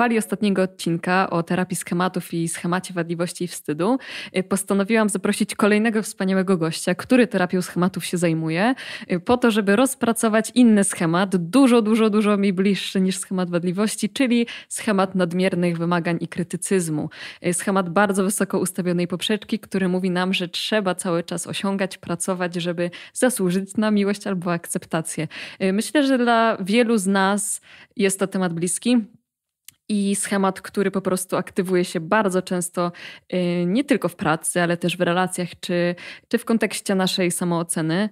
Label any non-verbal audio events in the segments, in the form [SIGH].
fali ostatniego odcinka o terapii schematów i schemacie wadliwości i wstydu y, postanowiłam zaprosić kolejnego wspaniałego gościa, który terapią schematów się zajmuje, y, po to, żeby rozpracować inny schemat, dużo, dużo, dużo mi bliższy niż schemat wadliwości, czyli schemat nadmiernych wymagań i krytycyzmu. Y, schemat bardzo wysoko ustawionej poprzeczki, który mówi nam, że trzeba cały czas osiągać, pracować, żeby zasłużyć na miłość albo akceptację. Myślę, że dla wielu z nas jest to temat bliski i schemat, który po prostu aktywuje się bardzo często y, nie tylko w pracy, ale też w relacjach czy, czy w kontekście naszej samooceny.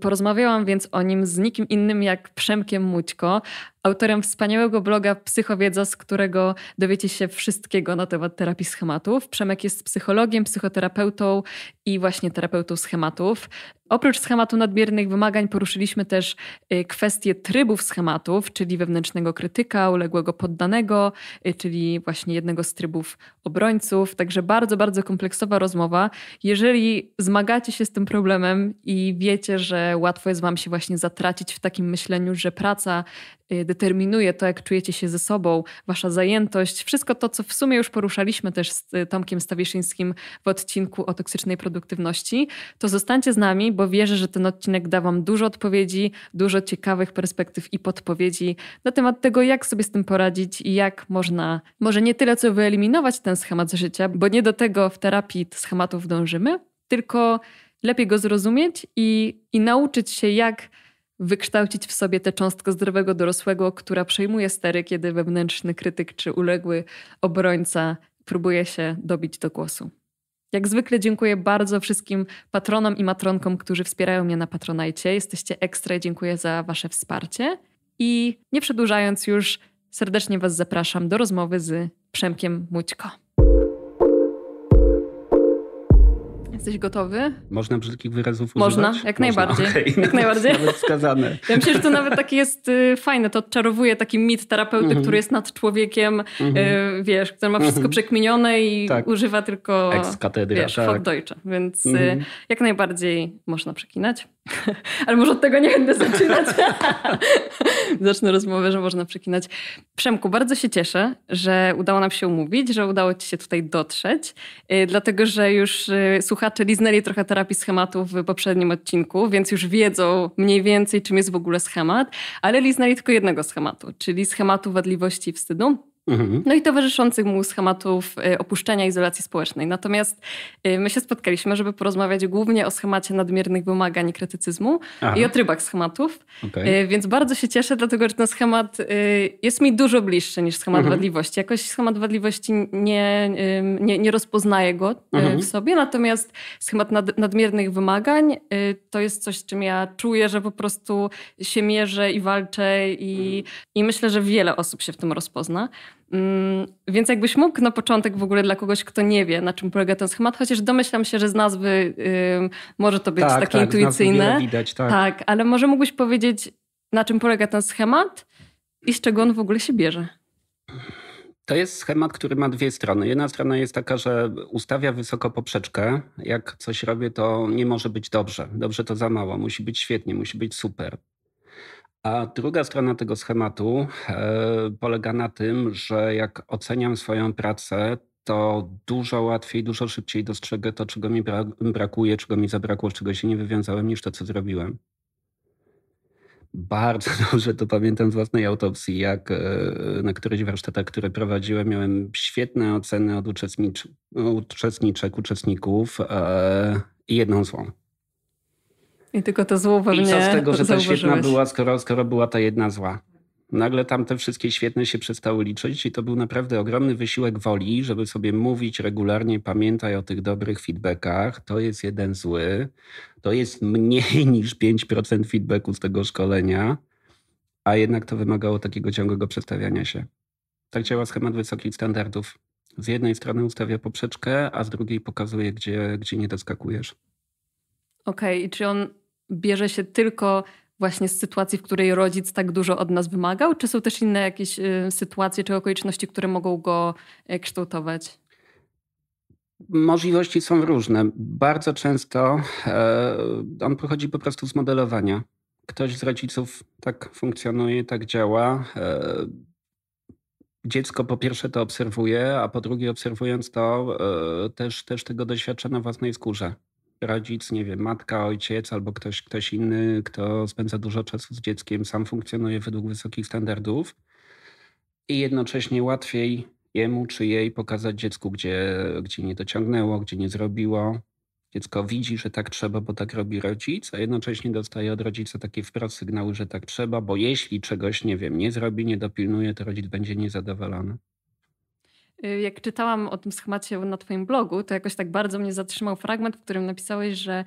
Porozmawiałam więc o nim z nikim innym jak Przemkiem Mućko, autorem wspaniałego bloga Psychowiedza, z którego dowiecie się wszystkiego na temat terapii schematów. Przemek jest psychologiem, psychoterapeutą i właśnie terapeutą schematów. Oprócz schematu nadmiernych wymagań poruszyliśmy też y, kwestię trybów schematów, czyli wewnętrznego krytyka, uległego poddanego, y, czyli właśnie jednego z trybów obrońców. Także bardzo, bardzo kompleksowa rozmowa. Jeżeli zmagacie się z tym problemem i wiecie, że łatwo jest Wam się właśnie zatracić w takim myśleniu, że praca Y, determinuje to, jak czujecie się ze sobą, wasza zajętość, wszystko to, co w sumie już poruszaliśmy też z y, Tomkiem Stawiszyńskim w odcinku o toksycznej produktywności, to zostańcie z nami, bo wierzę, że ten odcinek da wam dużo odpowiedzi, dużo ciekawych perspektyw i podpowiedzi na temat tego, jak sobie z tym poradzić i jak można, może nie tyle, co wyeliminować ten schemat życia, bo nie do tego w terapii schematów dążymy, tylko lepiej go zrozumieć i, i nauczyć się, jak wykształcić w sobie tę cząstkę zdrowego dorosłego, która przejmuje stery, kiedy wewnętrzny krytyk czy uległy obrońca próbuje się dobić do głosu. Jak zwykle dziękuję bardzo wszystkim patronom i matronkom, którzy wspierają mnie na Patronajcie. Jesteście ekstra i dziękuję za Wasze wsparcie. I nie przedłużając już, serdecznie Was zapraszam do rozmowy z Przemkiem Mućko. Jesteś gotowy? Można brzydkich wyrazów Można, używać? jak Można. najbardziej. Okay. Jak [LAUGHS] najbardziej. Nawet wskazane. Ja myślę, że to nawet takie jest y, fajne, to odczarowuje taki mit terapeuty, mm -hmm. który jest nad człowiekiem, y, mhm. wiesz, który ma wszystko mm -hmm. przekminione i tak. używa tylko Ex wiesz, tak. Deutsche, więc y, mhm. jak najbardziej można przekinać. [LAUGHS] Ale może od tego nie będę zaczynać. [LAUGHS] Zacznę rozmowę, że można przekinać. Przemku, bardzo się cieszę, że udało nam się umówić, że udało ci się tutaj dotrzeć, y, dlatego że już y, słuchacze liznęli trochę terapii schematów w poprzednim odcinku, więc już wiedzą mniej więcej, czym jest w ogóle schemat, ale liznęli tylko jednego schematu, czyli schematu wadliwości i wstydu. Mhm. No i towarzyszących mu schematów y, opuszczenia izolacji społecznej. Natomiast y, my się spotkaliśmy, żeby porozmawiać głównie o schemacie nadmiernych wymagań i krytycyzmu Aha. i o trybach schematów. Okay. Więc bardzo się cieszę, dlatego że ten schemat y, jest mi dużo bliższy niż schemat mhm. wadliwości. Jakoś schemat wadliwości nie, nie, nie rozpoznaję go mhm. w sobie, natomiast schemat nad, nadmiernych wymagań to jest coś, czym ja czuję, że po prostu się mierzę i walczę i, mhm. i myślę, że wiele osób się w tym rozpozna. Mm, więc jakbyś mógł na początek w ogóle dla kogoś, kto nie wie, na czym polega ten schemat, chociaż domyślam się, że z nazwy yy, może to być tak, takie tak, intuicyjne. Widać, tak. tak, ale może mógłbyś powiedzieć, na czym polega ten schemat i z czego on w ogóle się bierze? To jest schemat, który ma dwie strony. Jedna strona jest taka, że ustawia wysoko poprzeczkę. Jak coś robię, to nie może być dobrze. Dobrze to za mało. Musi być świetnie, musi być super. A druga strona tego schematu e, polega na tym, że jak oceniam swoją pracę, to dużo łatwiej, dużo szybciej dostrzegę to, czego mi brakuje, czego mi zabrakło, czego się nie wywiązałem, niż to, co zrobiłem. Bardzo [LAUGHS] dobrze to pamiętam z własnej autopsji, jak e, na któryś warsztatach, które prowadziłem, miałem świetne oceny od uczestniczek, uczestników e, i jedną złą. I tylko to zło we I co z tego, że ta świetna była, skoro, skoro była ta jedna zła? Nagle tam te wszystkie świetne się przestały liczyć i to był naprawdę ogromny wysiłek woli, żeby sobie mówić regularnie, pamiętaj o tych dobrych feedbackach, to jest jeden zły, to jest mniej [LAUGHS] niż 5% feedbacku z tego szkolenia, a jednak to wymagało takiego ciągłego przestawiania się. Tak działa schemat wysokich standardów. Z jednej strony ustawia poprzeczkę, a z drugiej pokazuje, gdzie, gdzie nie doskakujesz. Okej, okay, czy on bierze się tylko właśnie z sytuacji, w której rodzic tak dużo od nas wymagał? Czy są też inne jakieś y, sytuacje czy okoliczności, które mogą go y, kształtować? Możliwości są różne. Bardzo często e, on pochodzi po prostu z modelowania. Ktoś z rodziców tak funkcjonuje, tak działa. E, dziecko po pierwsze to obserwuje, a po drugie obserwując to e, też, też tego doświadcza na własnej skórze rodzic, nie wiem, matka, ojciec albo ktoś, ktoś inny, kto spędza dużo czasu z dzieckiem, sam funkcjonuje według wysokich standardów i jednocześnie łatwiej jemu czy jej pokazać dziecku, gdzie, gdzie nie dociągnęło, gdzie nie zrobiło. Dziecko widzi, że tak trzeba, bo tak robi rodzic, a jednocześnie dostaje od rodzica takie wprost sygnały, że tak trzeba, bo jeśli czegoś, nie wiem, nie zrobi, nie dopilnuje, to rodzic będzie niezadowolony. Y, jak czytałam o tym schemacie na Twoim blogu, to jakoś tak bardzo mnie zatrzymał fragment, w którym napisałeś, że,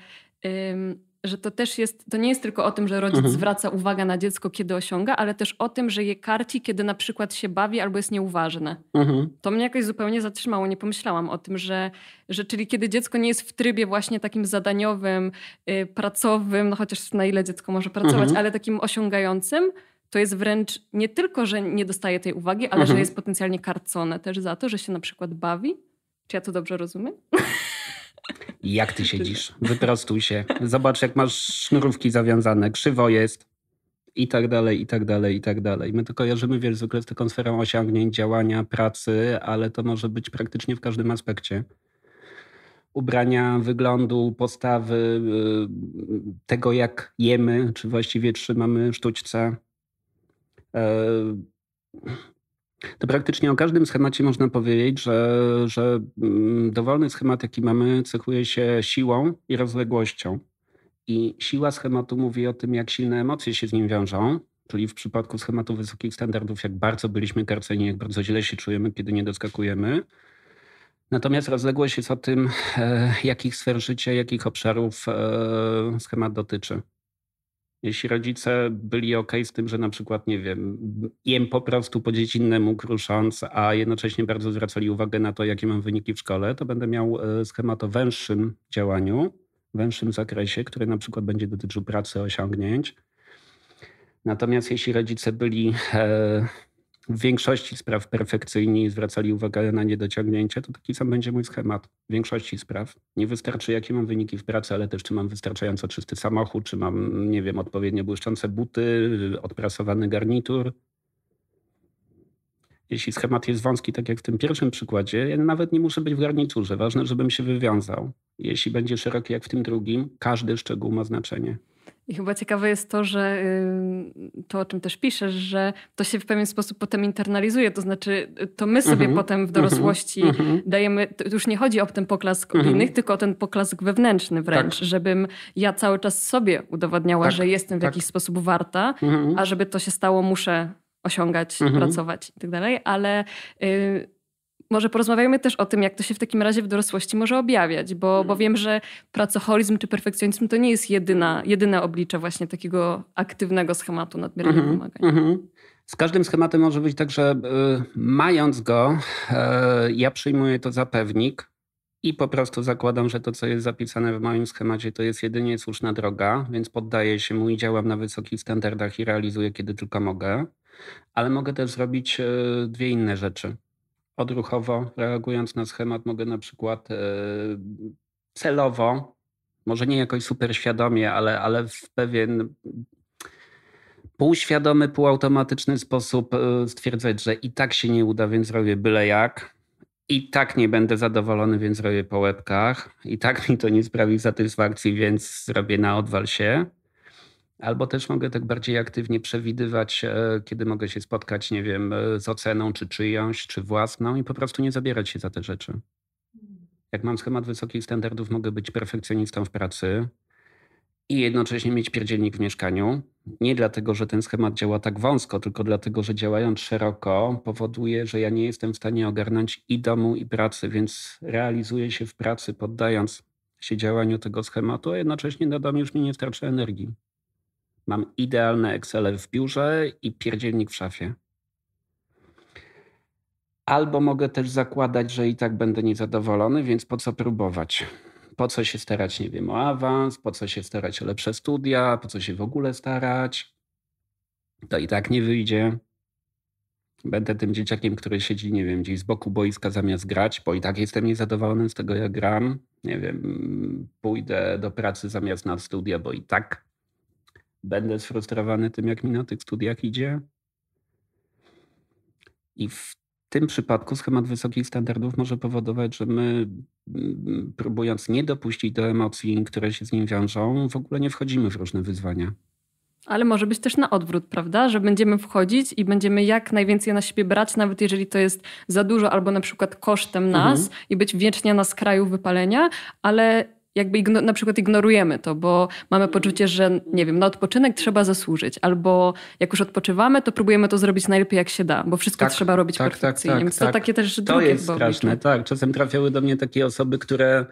że to też jest, to nie jest tylko o tym, że rodzic mhm. zwraca uwagę na dziecko, kiedy osiąga, ale też o tym, że je karci, kiedy na przykład się bawi albo jest nieuważne. Mhm. To mnie jakoś zupełnie zatrzymało, nie pomyślałam o tym, że, że czyli kiedy dziecko nie jest w trybie właśnie takim zadaniowym, y, pracowym, no chociaż na ile dziecko może pracować, mhm. ale takim osiągającym, to jest wręcz nie tylko, że nie dostaje tej uwagi, ale mhm. że jest potencjalnie karcone też za to, że się na przykład bawi. Czy ja to dobrze rozumiem? [LAUGHS] Jak ty siedzisz? [LAUGHS] Wyprostuj się. Zobacz, jak masz sznurówki zawiązane, krzywo jest i tak dalej, i tak dalej, i tak dalej. My to kojarzymy wiesz, zwykle z taką sferą osiągnięć, działania, pracy, ale to może być praktycznie w każdym aspekcie. Ubrania, wyglądu, postawy, y, tego jak jemy, czy właściwie trzymamy sztućce, to praktycznie o każdym schemacie można powiedzieć, że, że mm, dowolny schemat, jaki mamy, cechuje się siłą i rozległością. I siła schematu mówi o tym, jak silne emocje się z nim wiążą, czyli w przypadku schematu wysokich standardów, jak bardzo byliśmy karceni, jak bardzo źle się czujemy, kiedy nie doskakujemy. Natomiast rozległość jest o tym, e, jakich sfer życia, jakich obszarów e, schemat dotyczy jeśli rodzice byli ok z tym, że na przykład, nie wiem, jem po prostu po dziecinnemu krusząc, a jednocześnie bardzo zwracali uwagę na to, jakie mam wyniki w szkole, to będę miał e, schemat o węższym działaniu, węższym zakresie, który na przykład będzie dotyczył pracy, osiągnięć. Natomiast jeśli rodzice byli e, w większości spraw perfekcyjni i zwracali uwagę na niedociągnięcia, to taki sam będzie mój schemat. W większości spraw nie wystarczy, jakie mam wyniki w pracy, ale też czy mam wystarczająco czysty samochód, czy mam, nie wiem, odpowiednio błyszczące buty, odprasowany garnitur. Jeśli schemat jest wąski, tak jak w tym pierwszym przykładzie, ja nawet nie muszę być w garniturze. Ważne, żebym się wywiązał. Jeśli będzie szeroki, jak w tym drugim, każdy szczegół ma znaczenie. I chyba ciekawe jest to, że to, o czym też piszesz, że to się w pewien sposób potem internalizuje, to znaczy y, to my sobie mhm, potem w dorosłości mm -hmm. dajemy, już nie chodzi o ten poklask mm innych, tylko o ten poklask wewnętrzny wręcz, tak. żebym ja cały czas sobie udowadniała, tak. że jestem w tak. jakiś sposób warta, mhm. a żeby to się stało, muszę osiągać, mhm. pracować i tak dalej, ale... Y może porozmawiajmy też o tym, jak to się w takim razie w dorosłości może objawiać, bo, bo mhm. wiem, że pracoholizm czy perfekcjonizm to nie jest jedyna, jedyne oblicze właśnie takiego aktywnego schematu nadmiernego mm wymagania. Mm-hmm. Z każdym schematem może być tak, że y, mając go, y, ja przyjmuję to za pewnik i po prostu zakładam, że to, co jest zapisane w moim schemacie, to jest jedynie słuszna droga, więc poddaję się mu i działam na wysokich standardach i realizuję, kiedy tylko mogę. Ale mogę też zrobić y, dwie inne rzeczy odruchowo reagując na schemat, mogę na przykład e, celowo, może nie jakoś super świadomie, ale, ale w pewien półświadomy, półautomatyczny sposób e, stwierdzać, że i tak się nie uda, więc robię byle jak. I tak nie będę zadowolony, więc robię po łebkach. I tak mi to nie sprawi satysfakcji, więc zrobię na odwal się. Albo też mogę tak bardziej aktywnie przewidywać, e, kiedy mogę się spotkać, nie wiem, e, z oceną, czy czyjąś, czy własną i po prostu nie zabierać się za te rzeczy. Jak mam schemat wysokich standardów, mogę być perfekcjonistą w pracy i jednocześnie mieć pierdzielnik w mieszkaniu. Nie dlatego, że ten schemat działa tak wąsko, tylko dlatego, że działając szeroko powoduje, że ja nie jestem w stanie ogarnąć i domu, i pracy, więc realizuję się w pracy, poddając się działaniu tego schematu, a jednocześnie na dom już mi nie starczy energii. Mam idealne Excel w biurze i pierdzielnik w szafie. Albo mogę też zakładać, że i tak będę niezadowolony, więc po co próbować? Po co się starać, nie wiem, o awans, po co się starać o lepsze studia, po co się w ogóle starać? To i tak nie wyjdzie. Będę tym dzieciakiem, który siedzi, nie wiem, gdzieś z boku boiska zamiast grać, bo i tak jestem niezadowolony z tego, jak gram. Nie wiem, pójdę do pracy zamiast na studia, bo i tak będę sfrustrowany tym, jak mi na tych studiach idzie. I w tym przypadku schemat wysokich standardów może powodować, że my, mm, próbując nie dopuścić do emocji, które się z nim wiążą, w ogóle nie wchodzimy w różne wyzwania. Ale może być też na odwrót, prawda? Że będziemy wchodzić i będziemy jak najwięcej na siebie brać, nawet jeżeli to jest za dużo albo na przykład kosztem nas mhm. i być wiecznie na skraju wypalenia, ale jakby igno- na przykład ignorujemy to, bo mamy mhm. poczucie, że nie wiem, na odpoczynek trzeba zasłużyć, albo jak już odpoczywamy, to próbujemy to zrobić najlepiej jak się da, bo wszystko tak, trzeba robić tak, tak perfekcyjnie. Tak, tak, Więc to tak. takie też to drugie jest straszne, tak. Czasem trafiały do mnie takie osoby, które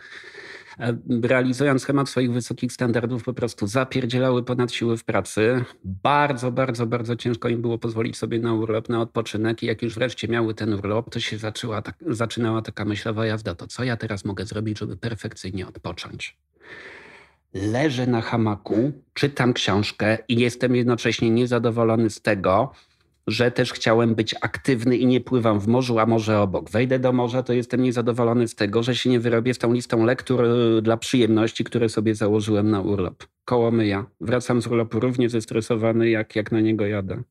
E, realizując schemat swoich wysokich standardów, po prostu zapierdzielały ponad siły w pracy. Bardzo, bardzo, bardzo ciężko im było pozwolić sobie na urlop, na odpoczynek i jak już wreszcie miały ten urlop, to się zaczęła, tak, zaczynała taka myślowa jazda. To co ja teraz mogę zrobić, żeby perfekcyjnie odpocząć? Leżę na hamaku, czytam książkę i jestem jednocześnie niezadowolony z tego, że też chciałem być aktywny i nie pływam w morzu, a może obok. Wejdę do morza, to jestem niezadowolony z tego, że się nie wyrobię z tą listą lektur y, dla przyjemności, które sobie założyłem na urlop. Koło myja. Wracam z urlopu równie zestresowany, jak, jak na niego jadę.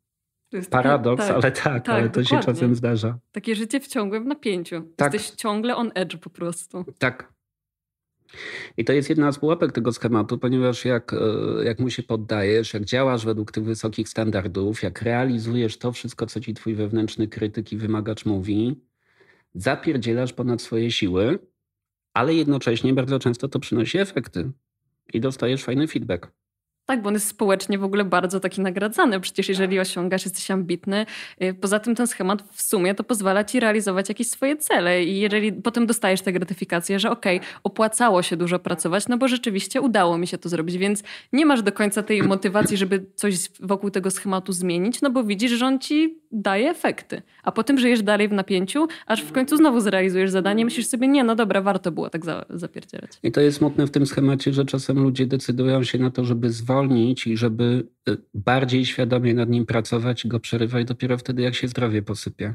Paradoks, tak, ale tak, tak ale to dokładnie. się czasem zdarza. Takie życie w ciągłym napięciu. Tak. Jesteś ciągle on edge po prostu. Tak, i to jest jedna z pułapek tego schematu, ponieważ jak, e, jak mu się poddajesz, jak działasz według tych wysokich standardów, jak realizujesz to wszystko, co ci twój wewnętrzny krytyk i wymagacz mówi, zapierdzielasz ponad swoje siły, ale jednocześnie bardzo często to przynosi efekty i dostajesz fajny feedback. Tak, bo on jest społecznie w ogóle bardzo taki nagradzany. Przecież jeżeli tak. osiągasz, jesteś ambitny. Y, poza tym ten schemat w sumie to pozwala ci realizować jakieś swoje cele. I jeżeli potem dostajesz tę gratyfikację, że okej, okay, opłacało się dużo pracować, no bo rzeczywiście udało mi się to zrobić. Więc nie masz do końca tej motywacji, żeby coś wokół tego schematu zmienić, no bo widzisz, że on ci daje efekty. A potem żyjesz dalej w napięciu, aż w końcu znowu zrealizujesz zadanie, myślisz sobie, nie, no dobra, warto było tak zapierdzielać. I to jest smutne w tym schemacie, że czasem ludzie decydują się na to, żeby zwalczyć zwolnić i żeby y, bardziej świadomie nad nim pracować i go przerywać dopiero wtedy, jak się zdrowie posypie.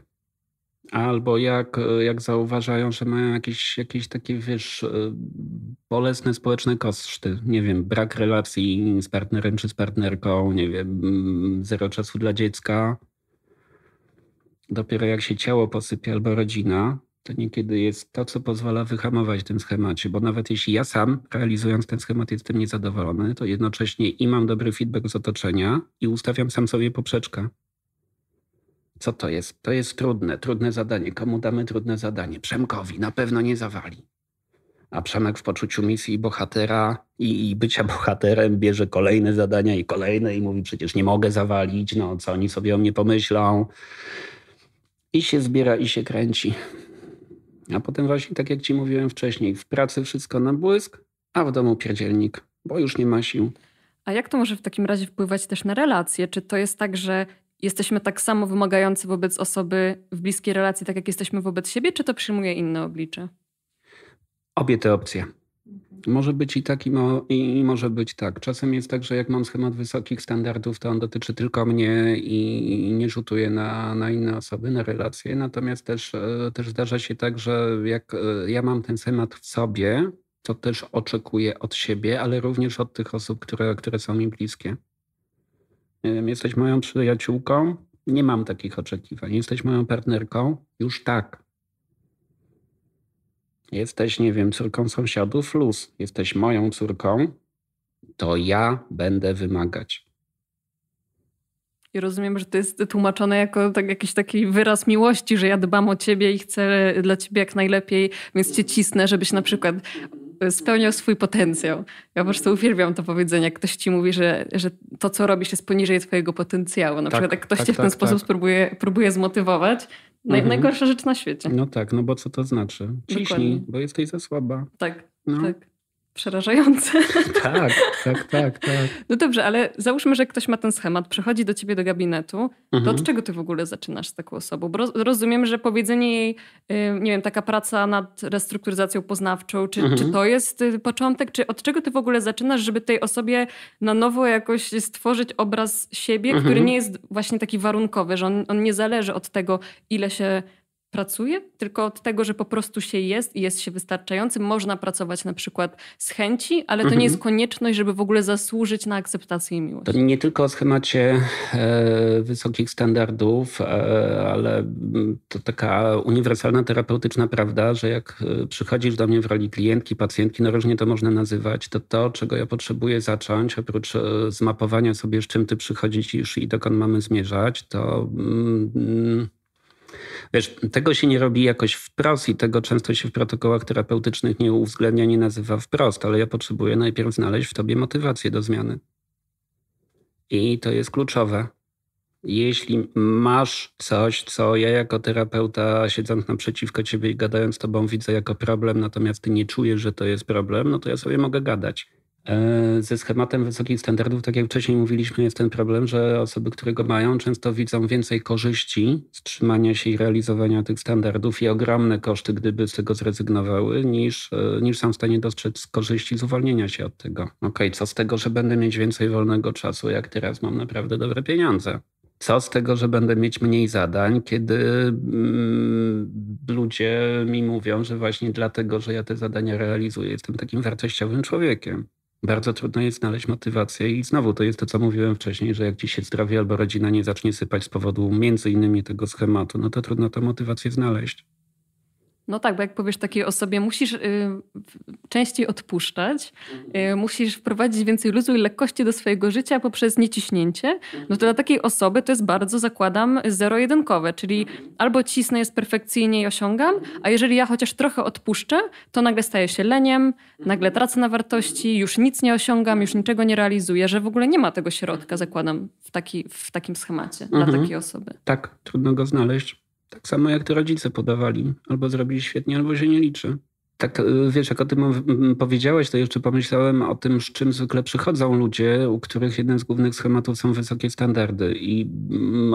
Albo jak, y, jak zauważają, że mają jakieś, jakieś takie, wiesz, y, bolesne społeczne koszty. Nie wiem, brak relacji z partnerem czy z partnerką, nie wiem, mm, zero czasu dla dziecka. Dopiero jak się ciało posypie albo rodzina, to niekiedy jest to, co pozwala wyhamować w tym schemacie, bo nawet jeśli ja sam realizując ten schemat jestem niezadowolony, to jednocześnie i mam dobry feedback z otoczenia i ustawiam sam sobie poprzeczkę. Co to jest? To jest trudne, trudne zadanie. Komu damy trudne zadanie? Przemkowi, na pewno nie zawali. A Przemek w poczuciu misji bohatera i, i bycia [LAUGHS] bohaterem bierze kolejne zadania i kolejne i mówi przecież nie mogę zawalić, no co oni sobie o mnie pomyślą. I się zbiera i się kręci. A potem właśnie, tak jak ci mówiłem wcześniej, w pracy wszystko na błysk, a w domu pierdzielnik, bo już nie ma sił. A jak to może w takim razie wpływać też na relacje? Czy to jest tak, że jesteśmy tak samo wymagający wobec osoby w bliskiej relacji, tak jak jesteśmy wobec siebie, czy to przyjmuje inne oblicze? Obie te opcje. Może być i tak, i, mo i, może być tak. Czasem jest tak, że jak mam schemat wysokich standardów, to on dotyczy tylko mnie i nie rzutuje na, na inne osoby, na relacje. Natomiast też, e, też zdarza się tak, że jak e, ja mam ten schemat w sobie, to też oczekuję od siebie, ale również od tych osób, które, które są mi bliskie. Jesteś moją przyjaciółką? Nie mam takich oczekiwań. Jesteś moją partnerką? Już tak jesteś, nie wiem, córką sąsiadów, luz, jesteś moją córką, to ja będę wymagać. I rozumiem, że to jest tłumaczone jako tak, jakiś taki wyraz miłości, że ja dbam o ciebie i chcę dla ciebie jak najlepiej, więc cię cisnę, żebyś na przykład e, spełniał swój potencjał. Ja po prostu uwielbiam to powiedzenie, jak ktoś ci mówi, że, że to, co robisz, jest poniżej twojego potencjału. Na tak, przykład jak ktoś tak, cię w ten tak, sposób tak. Próbuje, próbuje zmotywować, Mhm. Naj, mhm. Najgorsza rzecz na świecie. No tak, no bo co to znaczy? Ciśnij, Dokładnie. bo jesteś za słaba. Tak, no. tak przerażające. [LAUGHS] Tak, tak, tak, tak. No dobrze, ale załóżmy, że ktoś ma ten schemat, przychodzi do ciebie do gabinetu, mhm. to od mhm. czego ty w ogóle zaczynasz z taką osobą? Bo rozumiem, że powiedzenie jej, y, nie wiem, taka praca nad restrukturyzacją poznawczą, czy, mhm. czy to jest y, początek, czy od czego ty w ogóle zaczynasz, żeby tej osobie na nowo jakoś stworzyć obraz siebie, mhm. który nie jest właśnie taki warunkowy, że on, on nie zależy od tego, ile się pracuje, tylko od tego, że po prostu się jest i jest się wystarczającym. Można pracować na przykład z chęci, ale to mhm. nie jest konieczność, żeby w ogóle zasłużyć na akceptację i miłość. To nie tylko o schemacie e, wysokich standardów, e, ale to taka uniwersalna terapeutyczna prawda, że jak e, przychodzisz do mnie w roli klientki, pacjentki, no różnie to można nazywać, to to, czego ja potrzebuję zacząć, oprócz e, zmapowania sobie, z czym ty przychodzisz i dokąd mamy zmierzać, to... Mm, Wiesz, tego się nie robi jakoś wprost i tego często się w protokołach terapeutycznych nie uwzględnia, nie nazywa wprost, ale ja potrzebuję najpierw znaleźć w tobie motywację do zmiany. I to jest kluczowe. Jeśli masz coś, co ja jako terapeuta siedząc naprzeciwko ciebie i gadając z tobą widzę jako problem, natomiast ty nie czujesz, że to jest problem, no to ja sobie mogę gadać E, ze schematem wysokich standardów, tak jak wcześniej mówiliśmy, jest ten problem, że osoby, które go mają, często widzą więcej korzyści z trzymania się i realizowania tych standardów i ogromne koszty, gdyby z tego zrezygnowały, niż, e, niż są w stanie dostrzec korzyści z uwolnienia się od tego. Okej, okay, co z tego, że będę mieć więcej wolnego czasu, jak teraz mam naprawdę dobre pieniądze? Co z tego, że będę mieć mniej zadań, kiedy mm, ludzie mi mówią, że właśnie dlatego, że ja te zadania realizuję, jestem takim wartościowym człowiekiem bardzo trudno jest znaleźć motywację i znowu to jest to, co mówiłem wcześniej, że jak ci się zdrowie albo rodzina nie zacznie sypać z powodu między innymi tego schematu, no to trudno tę motywację znaleźć. No tak, bo jak powiesz takiej osobie, musisz y, częściej odpuszczać, y, mhm. musisz wprowadzić więcej luzu i lekkości do swojego życia poprzez nieciśnięcie, no to dla takiej osoby to jest bardzo, zakładam, zero-jedynkowe, czyli mhm. albo cisnę, jest perfekcyjnie i osiągam, a jeżeli ja chociaż trochę odpuszczę, to nagle staję się leniem, nagle mhm. tracę na wartości, już nic nie osiągam, już niczego nie realizuję, że w ogóle nie ma tego środka, zakładam, w, taki, w takim schemacie mhm. dla takiej osoby. Tak, trudno go znaleźć. Tak samo jak to rodzice podawali. Albo zrobili świetnie, albo się nie liczy. Tak, y, wiesz, jak o tym powiedziałeś, to jeszcze pomyślałem o tym, z czym zwykle przychodzą ludzie, u których jednym z głównych schematów są wysokie standardy. I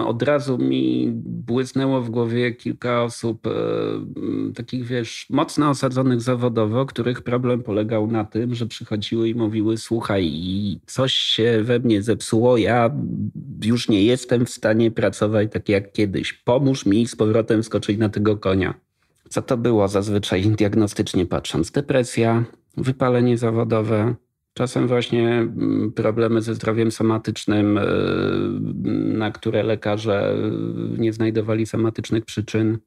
od razu mi błysnęło w głowie kilka osób, e, takich wiesz, mocno osadzonych zawodowo, których problem polegał na tym, że przychodziły i mówiły: Słuchaj, coś się we mnie zepsuło, ja już nie jestem w stanie pracować tak jak kiedyś. Pomóż mi z powrotem skoczyć na tego konia. Co to było zazwyczaj diagnostycznie patrząc? Depresja, wypalenie zawodowe, czasem właśnie mm, problemy ze zdrowiem somatycznym, y, na które lekarze nie znajdowali somatycznych przyczyn.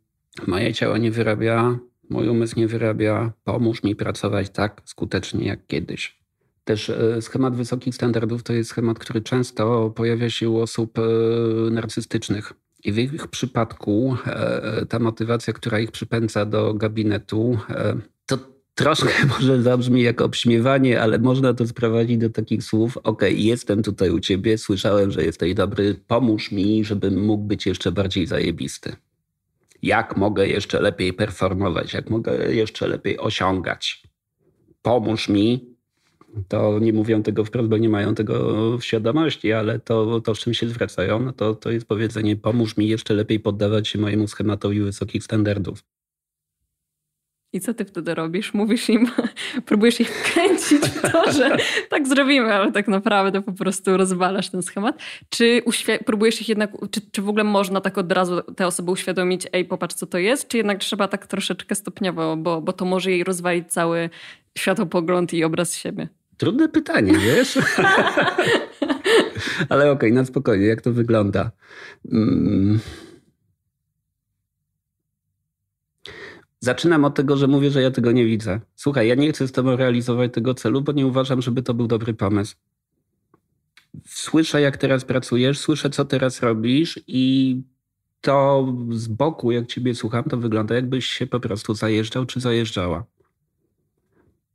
Moje ciało nie wyrabia, mój umysł nie wyrabia, pomóż mi pracować tak skutecznie jak kiedyś. Też y, schemat wysokich standardów to jest schemat, który często pojawia się u osób y, narcystycznych. I w ich przypadku e, ta motywacja, która ich przypędza do gabinetu, e, to troszkę [LAUGHS] może zabrzmi jak obśmiewanie, ale można to sprowadzić do takich słów: OK, jestem tutaj u ciebie, słyszałem, że jesteś dobry, pomóż mi, żebym mógł być jeszcze bardziej zajebisty. Jak mogę jeszcze lepiej performować, jak mogę jeszcze lepiej osiągać? Pomóż mi, to nie mówią tego wprost, bo nie mają tego w świadomości, ale to, to z czym się zwracają, no to, to jest powiedzenie pomóż mi jeszcze lepiej poddawać się mojemu schematowi wysokich standardów. I co ty wtedy robisz? Mówisz im, [LAUGHS] próbujesz ich kręcić w to, że [LAUGHS] tak zrobimy, ale tak naprawdę po prostu rozwalasz ten schemat. Czy próbujesz ich jednak, czy, czy w ogóle można tak od razu te osoby uświadomić, ej, popatrz co to jest, czy jednak trzeba tak troszeczkę stopniowo, bo, bo to może jej rozwalić cały światopogląd i obraz siebie? Trudne pytanie, wiesz? [LAUGHS] Ale okej, okay, na spokojnie, jak to wygląda? Mm. Zaczynam od tego, że mówię, że ja tego nie widzę. Słuchaj, ja nie chcę z tobą realizować tego celu, bo nie uważam, żeby to był dobry pomysł. Słyszę, jak teraz pracujesz, słyszę, co teraz robisz, i to z boku, jak ciebie słucham, to wygląda, jakbyś się po prostu zajeżdżał czy zajeżdżała.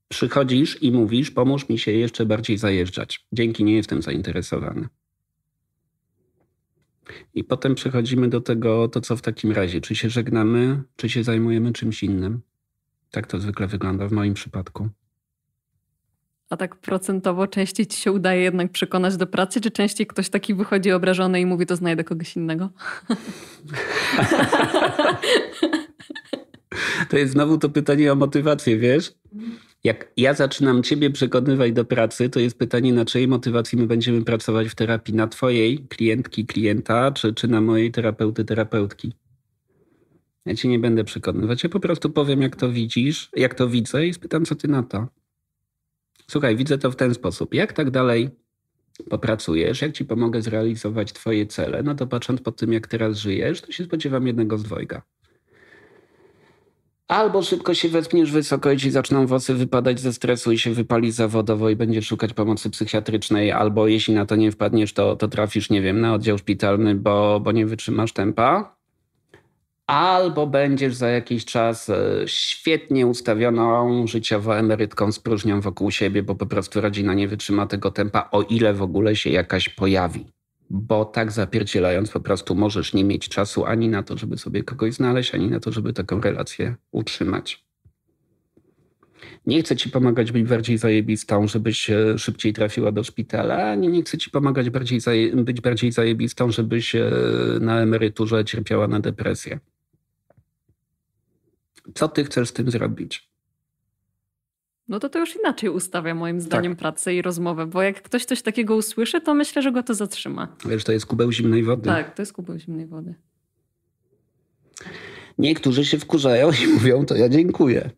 Przychodzisz i mówisz, pomóż mi się jeszcze bardziej zajeżdżać. Dzięki, nie jestem zainteresowany. I potem przechodzimy do tego, to co w takim razie, czy się żegnamy, czy się zajmujemy czymś innym. Tak to zwykle wygląda w moim przypadku. A tak procentowo częściej ci się udaje jednak przekonać do pracy, czy częściej ktoś taki wychodzi obrażony i mówi, to znajdę kogoś innego? [LAUGHS] to jest znowu to pytanie o motywację, wiesz? jak ja zaczynam ciebie przekonywać do pracy, to jest pytanie, na czyjej motywacji my będziemy pracować w terapii? Na twojej klientki, klienta, czy, czy na mojej terapeuty, terapeutki? Ja cię nie będę przekonywać. Ja po prostu powiem, jak to widzisz, jak to widzę i spytam, co ty na to. Słuchaj, widzę to w ten sposób. Jak tak dalej popracujesz, jak ci pomogę zrealizować twoje cele, no to patrząc po tym, jak teraz żyjesz, to się spodziewam jednego z dwojga. Albo szybko się wetkniesz wysoko i ci zaczną włosy wypadać ze stresu i się wypali zawodowo i będziesz szukać pomocy psychiatrycznej, albo jeśli na to nie wpadniesz, to, to trafisz, nie wiem, na oddział szpitalny, bo, bo nie wytrzymasz tempa. Albo będziesz za jakiś czas e, świetnie ustawioną życiowo emerytką z próżnią wokół siebie, bo po prostu rodzina nie wytrzyma tego tempa, o ile w ogóle się jakaś pojawi bo tak zapierdzielając po prostu możesz nie mieć czasu ani na to, żeby sobie kogoś znaleźć, ani na to, żeby taką relację utrzymać. Nie chcę ci pomagać być bardziej zajebistą, żebyś e, szybciej trafiła do szpitala, ani nie chcę ci pomagać bardziej zaje- być bardziej zajebistą, żebyś e, na emeryturze cierpiała na depresję. Co ty chcesz z tym zrobić? No to to już inaczej ustawia moim zdaniem tak. pracę i rozmowę, bo jak ktoś coś takiego usłyszy, to myślę, że go to zatrzyma. Wiesz, to jest kubeł zimnej wody. Tak, to jest kubeł zimnej wody. Niektórzy się wkurzają i mówią, to ja dziękuję.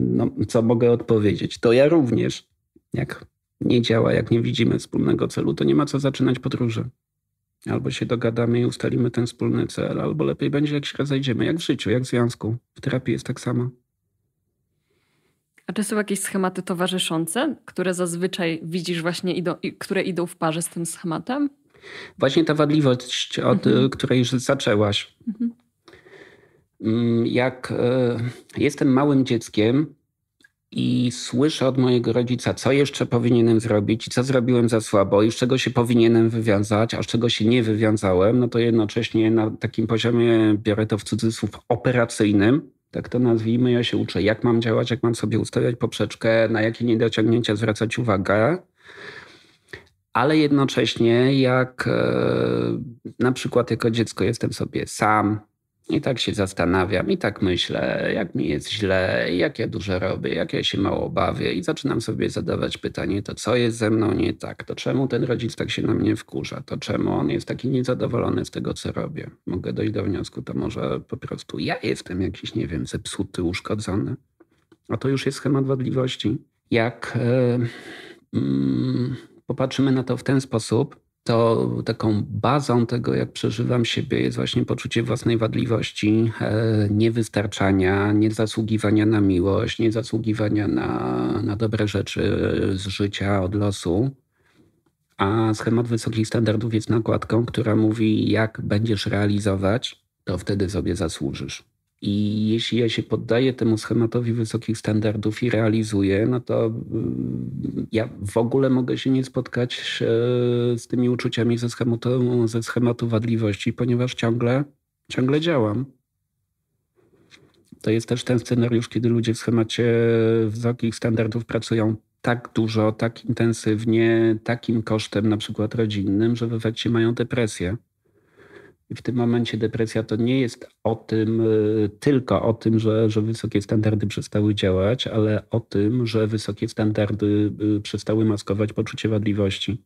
No, co mogę odpowiedzieć? To ja również. Jak nie działa, jak nie widzimy wspólnego celu, to nie ma co zaczynać podróży. Albo się dogadamy i ustalimy ten wspólny cel, albo lepiej będzie, jak się zajdziemy. jak w życiu, jak w związku. W terapii jest tak samo. A czy są jakieś schematy towarzyszące, które zazwyczaj widzisz właśnie, idą, które idą w parze z tym schematem? Właśnie ta wadliwość, od mhm. Y, której już zaczęłaś. Mhm. Mm, jak y, jestem małym dzieckiem i słyszę od mojego rodzica, co jeszcze powinienem zrobić, co zrobiłem za słabo i z czego się powinienem wywiązać, a z czego się nie wywiązałem, no to jednocześnie na takim poziomie, biorę to w cudzysłów, operacyjnym, tak to nazwijmy, ja się uczę, jak mam działać, jak mam sobie ustawiać poprzeczkę, na jakie niedociągnięcia zwracać uwagę. Ale jednocześnie, jak e, na przykład jako dziecko jestem sobie sam, i tak się zastanawiam, i tak myślę, jak mi jest źle, jak ja dużo robię, jak ja się mało bawię, i zaczynam sobie zadawać pytanie, to co jest ze mną nie tak, to czemu ten rodzic tak się na mnie wkurza, to czemu on jest taki niezadowolony z tego, co robię. Mogę dojść do wniosku, to może po prostu ja jestem jakiś, nie wiem, zepsuty, uszkodzony. A to już jest schemat wadliwości. Jak yy, yy, popatrzymy na to w ten sposób, to taką bazą tego, jak przeżywam siebie, jest właśnie poczucie własnej wadliwości, e, niewystarczania, niezasługiwania na miłość, niezasługiwania na, na dobre rzeczy z życia, od losu. A schemat wysokich standardów jest nakładką, która mówi, jak będziesz realizować, to wtedy sobie zasłużysz. I jeśli ja się poddaję temu schematowi wysokich standardów i realizuję, no to mm, ja w ogóle mogę się nie spotkać e, z tymi uczuciami ze schematu, ze schematu wadliwości, ponieważ ciągle, ciągle działam. To jest też ten scenariusz, kiedy ludzie w schemacie wysokich standardów pracują tak dużo, tak intensywnie, takim kosztem, na przykład rodzinnym, że w efekcie mają depresję i w tym momencie depresja to nie jest o tym, y, tylko o tym, że, że wysokie standardy przestały działać, ale o tym, że wysokie standardy y, przestały maskować poczucie wadliwości.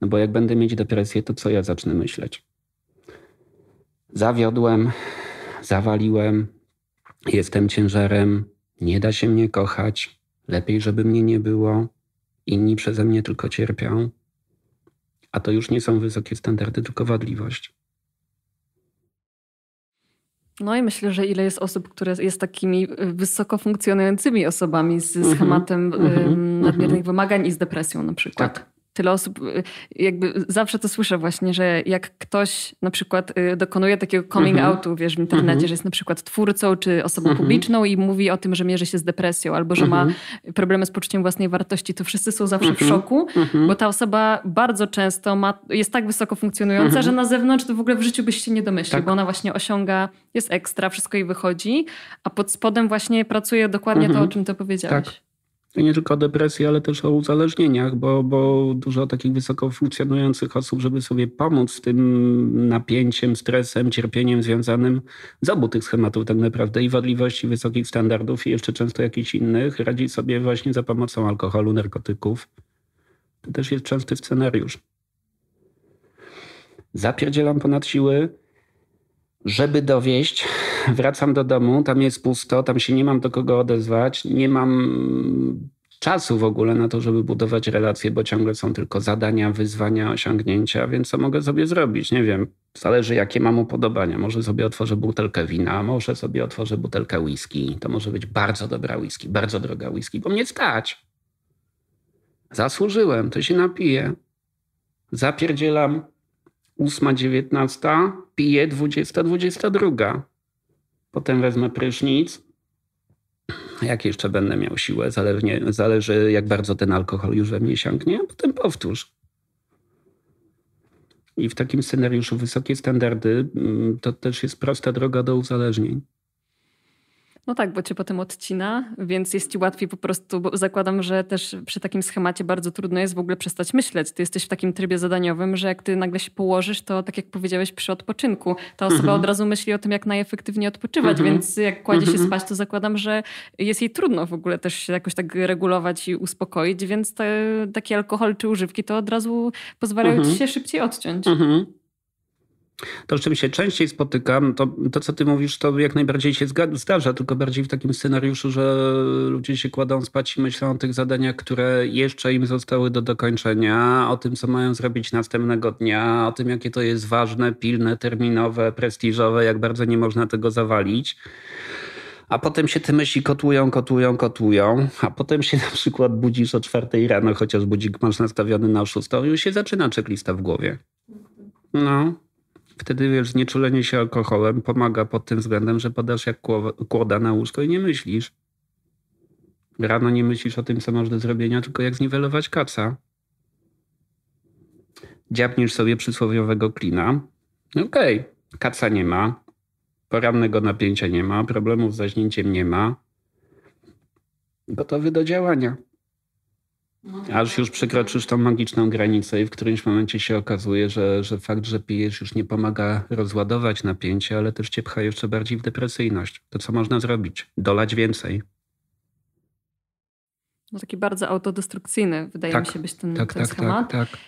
No bo jak będę mieć depresję, to co ja zacznę myśleć? Zawiodłem, zawaliłem, jestem ciężarem, nie da się mnie kochać, lepiej, żeby mnie nie było, inni przeze mnie tylko cierpią. A to już nie są wysokie standardy, tylko wadliwość. No i myślę, że ile jest osób, które jest takimi y, wysoko funkcjonującymi osobami z mhm. schematem mm -hmm, nadmiernych mm -hmm. wymagań i z depresją na przykład. Tak tyle osób, y, jakby zawsze to słyszę właśnie, że jak ktoś na przykład y, dokonuje takiego coming mm -hmm. outu, wiesz, w internecie, mm -hmm. że jest na przykład twórcą czy osobą mm -hmm. publiczną i mówi o tym, że mierzy się z depresją albo że ma mhm. problemy z poczuciem własnej wartości, to wszyscy są zawsze w mhm. szoku, mhm. bo ta osoba bardzo często ma, jest tak wysoko funkcjonująca, że na zewnątrz to w ogóle w życiu byś się nie domyślił, tak. bo ona właśnie osiąga, jest ekstra, wszystko jej wychodzi, a pod spodem właśnie pracuje dokładnie to, o czym to powiedziałaś. Tak nie tylko o depresji, ale też o uzależnieniach, bo, bo dużo takich wysoko funkcjonujących osób, żeby sobie pomóc z tym napięciem, stresem, cierpieniem związanym z obu tych schematów tak naprawdę i wadliwości wysokich standardów i jeszcze często jakichś innych, radzi sobie właśnie za pomocą alkoholu, narkotyków. To też jest częsty scenariusz. Zapierdzielam ponad siły, żeby dowieść wracam do domu, tam jest pusto, tam się nie mam do kogo odezwać, nie mam czasu w ogóle na to, żeby budować relacje, bo ciągle są tylko zadania, wyzwania, osiągnięcia, więc co mogę sobie zrobić? Nie wiem, zależy jakie mam upodobania. Może sobie otworzę butelkę wina, może sobie otworzę butelkę whisky. To może być bardzo dobra whisky, bardzo droga whisky, bo mnie stać. Zasłużyłem, to się napiję. Zapierdzielam 8:19, 19, piję Potem wezmę prysznic. Jak jeszcze będę miał siłę, zależnie, zależy jak bardzo ten alkohol już we mnie siąknie, a potem powtórz. I w takim scenariuszu wysokie standardy mm, to też jest prosta droga do uzależnień. No tak, bo cię potem odcina, więc jest ci łatwiej po prostu, bo zakładam, że też przy takim schemacie bardzo trudno jest w ogóle przestać myśleć. Ty jesteś w takim trybie zadaniowym, że jak ty nagle się położysz, to tak jak powiedziałeś przy odpoczynku, ta osoba mhm. od razu myśli o tym, jak najefektywniej odpoczywać, mhm. więc jak kładzie się mhm. spać, to zakładam, że jest jej trudno w ogóle też się jakoś tak regulować i uspokoić, więc te, alkohol czy używki to od razu pozwalają ci się szybciej odciąć. Mhm. To, z czym się częściej spotykam, to, to co ty mówisz, to jak najbardziej się zdarza, tylko bardziej w takim scenariuszu, że ludzie się kładą spać i myślą o tych zadaniach, które jeszcze im zostały do dokończenia, o tym, co mają zrobić następnego dnia, o tym, jakie to jest ważne, pilne, terminowe, prestiżowe, jak bardzo nie można tego zawalić a potem się te myśli kotują, kotują, kotują, a potem się [LAUGHS] na przykład budzisz o czwartej rano, chociaż budzik masz nastawiony na szóstą i już się zaczyna checklista w głowie. No, wtedy wiesz, znieczulenie się alkoholem pomaga pod tym względem, że podasz jak kłoda na łóżko i nie myślisz. Rano nie myślisz o tym, co masz do zrobienia, tylko jak zniwelować kaca. Dziapniesz sobie przysłowiowego klina. No okej, okay. kaca nie ma, porannego napięcia nie ma, problemów z zaśnięciem nie ma. Gotowy do działania. No aż tak. już przekroczysz tą magiczną granicę i w którymś momencie się okazuje, że, że fakt, że pijesz już nie pomaga rozładować napięcie, ale też cię pcha jeszcze bardziej w depresyjność. To co można zrobić? Dolać więcej. No taki bardzo autodestrukcyjny wydaje tak, mi się być ten, tak, ten tak, tak schemat. Tak, tak.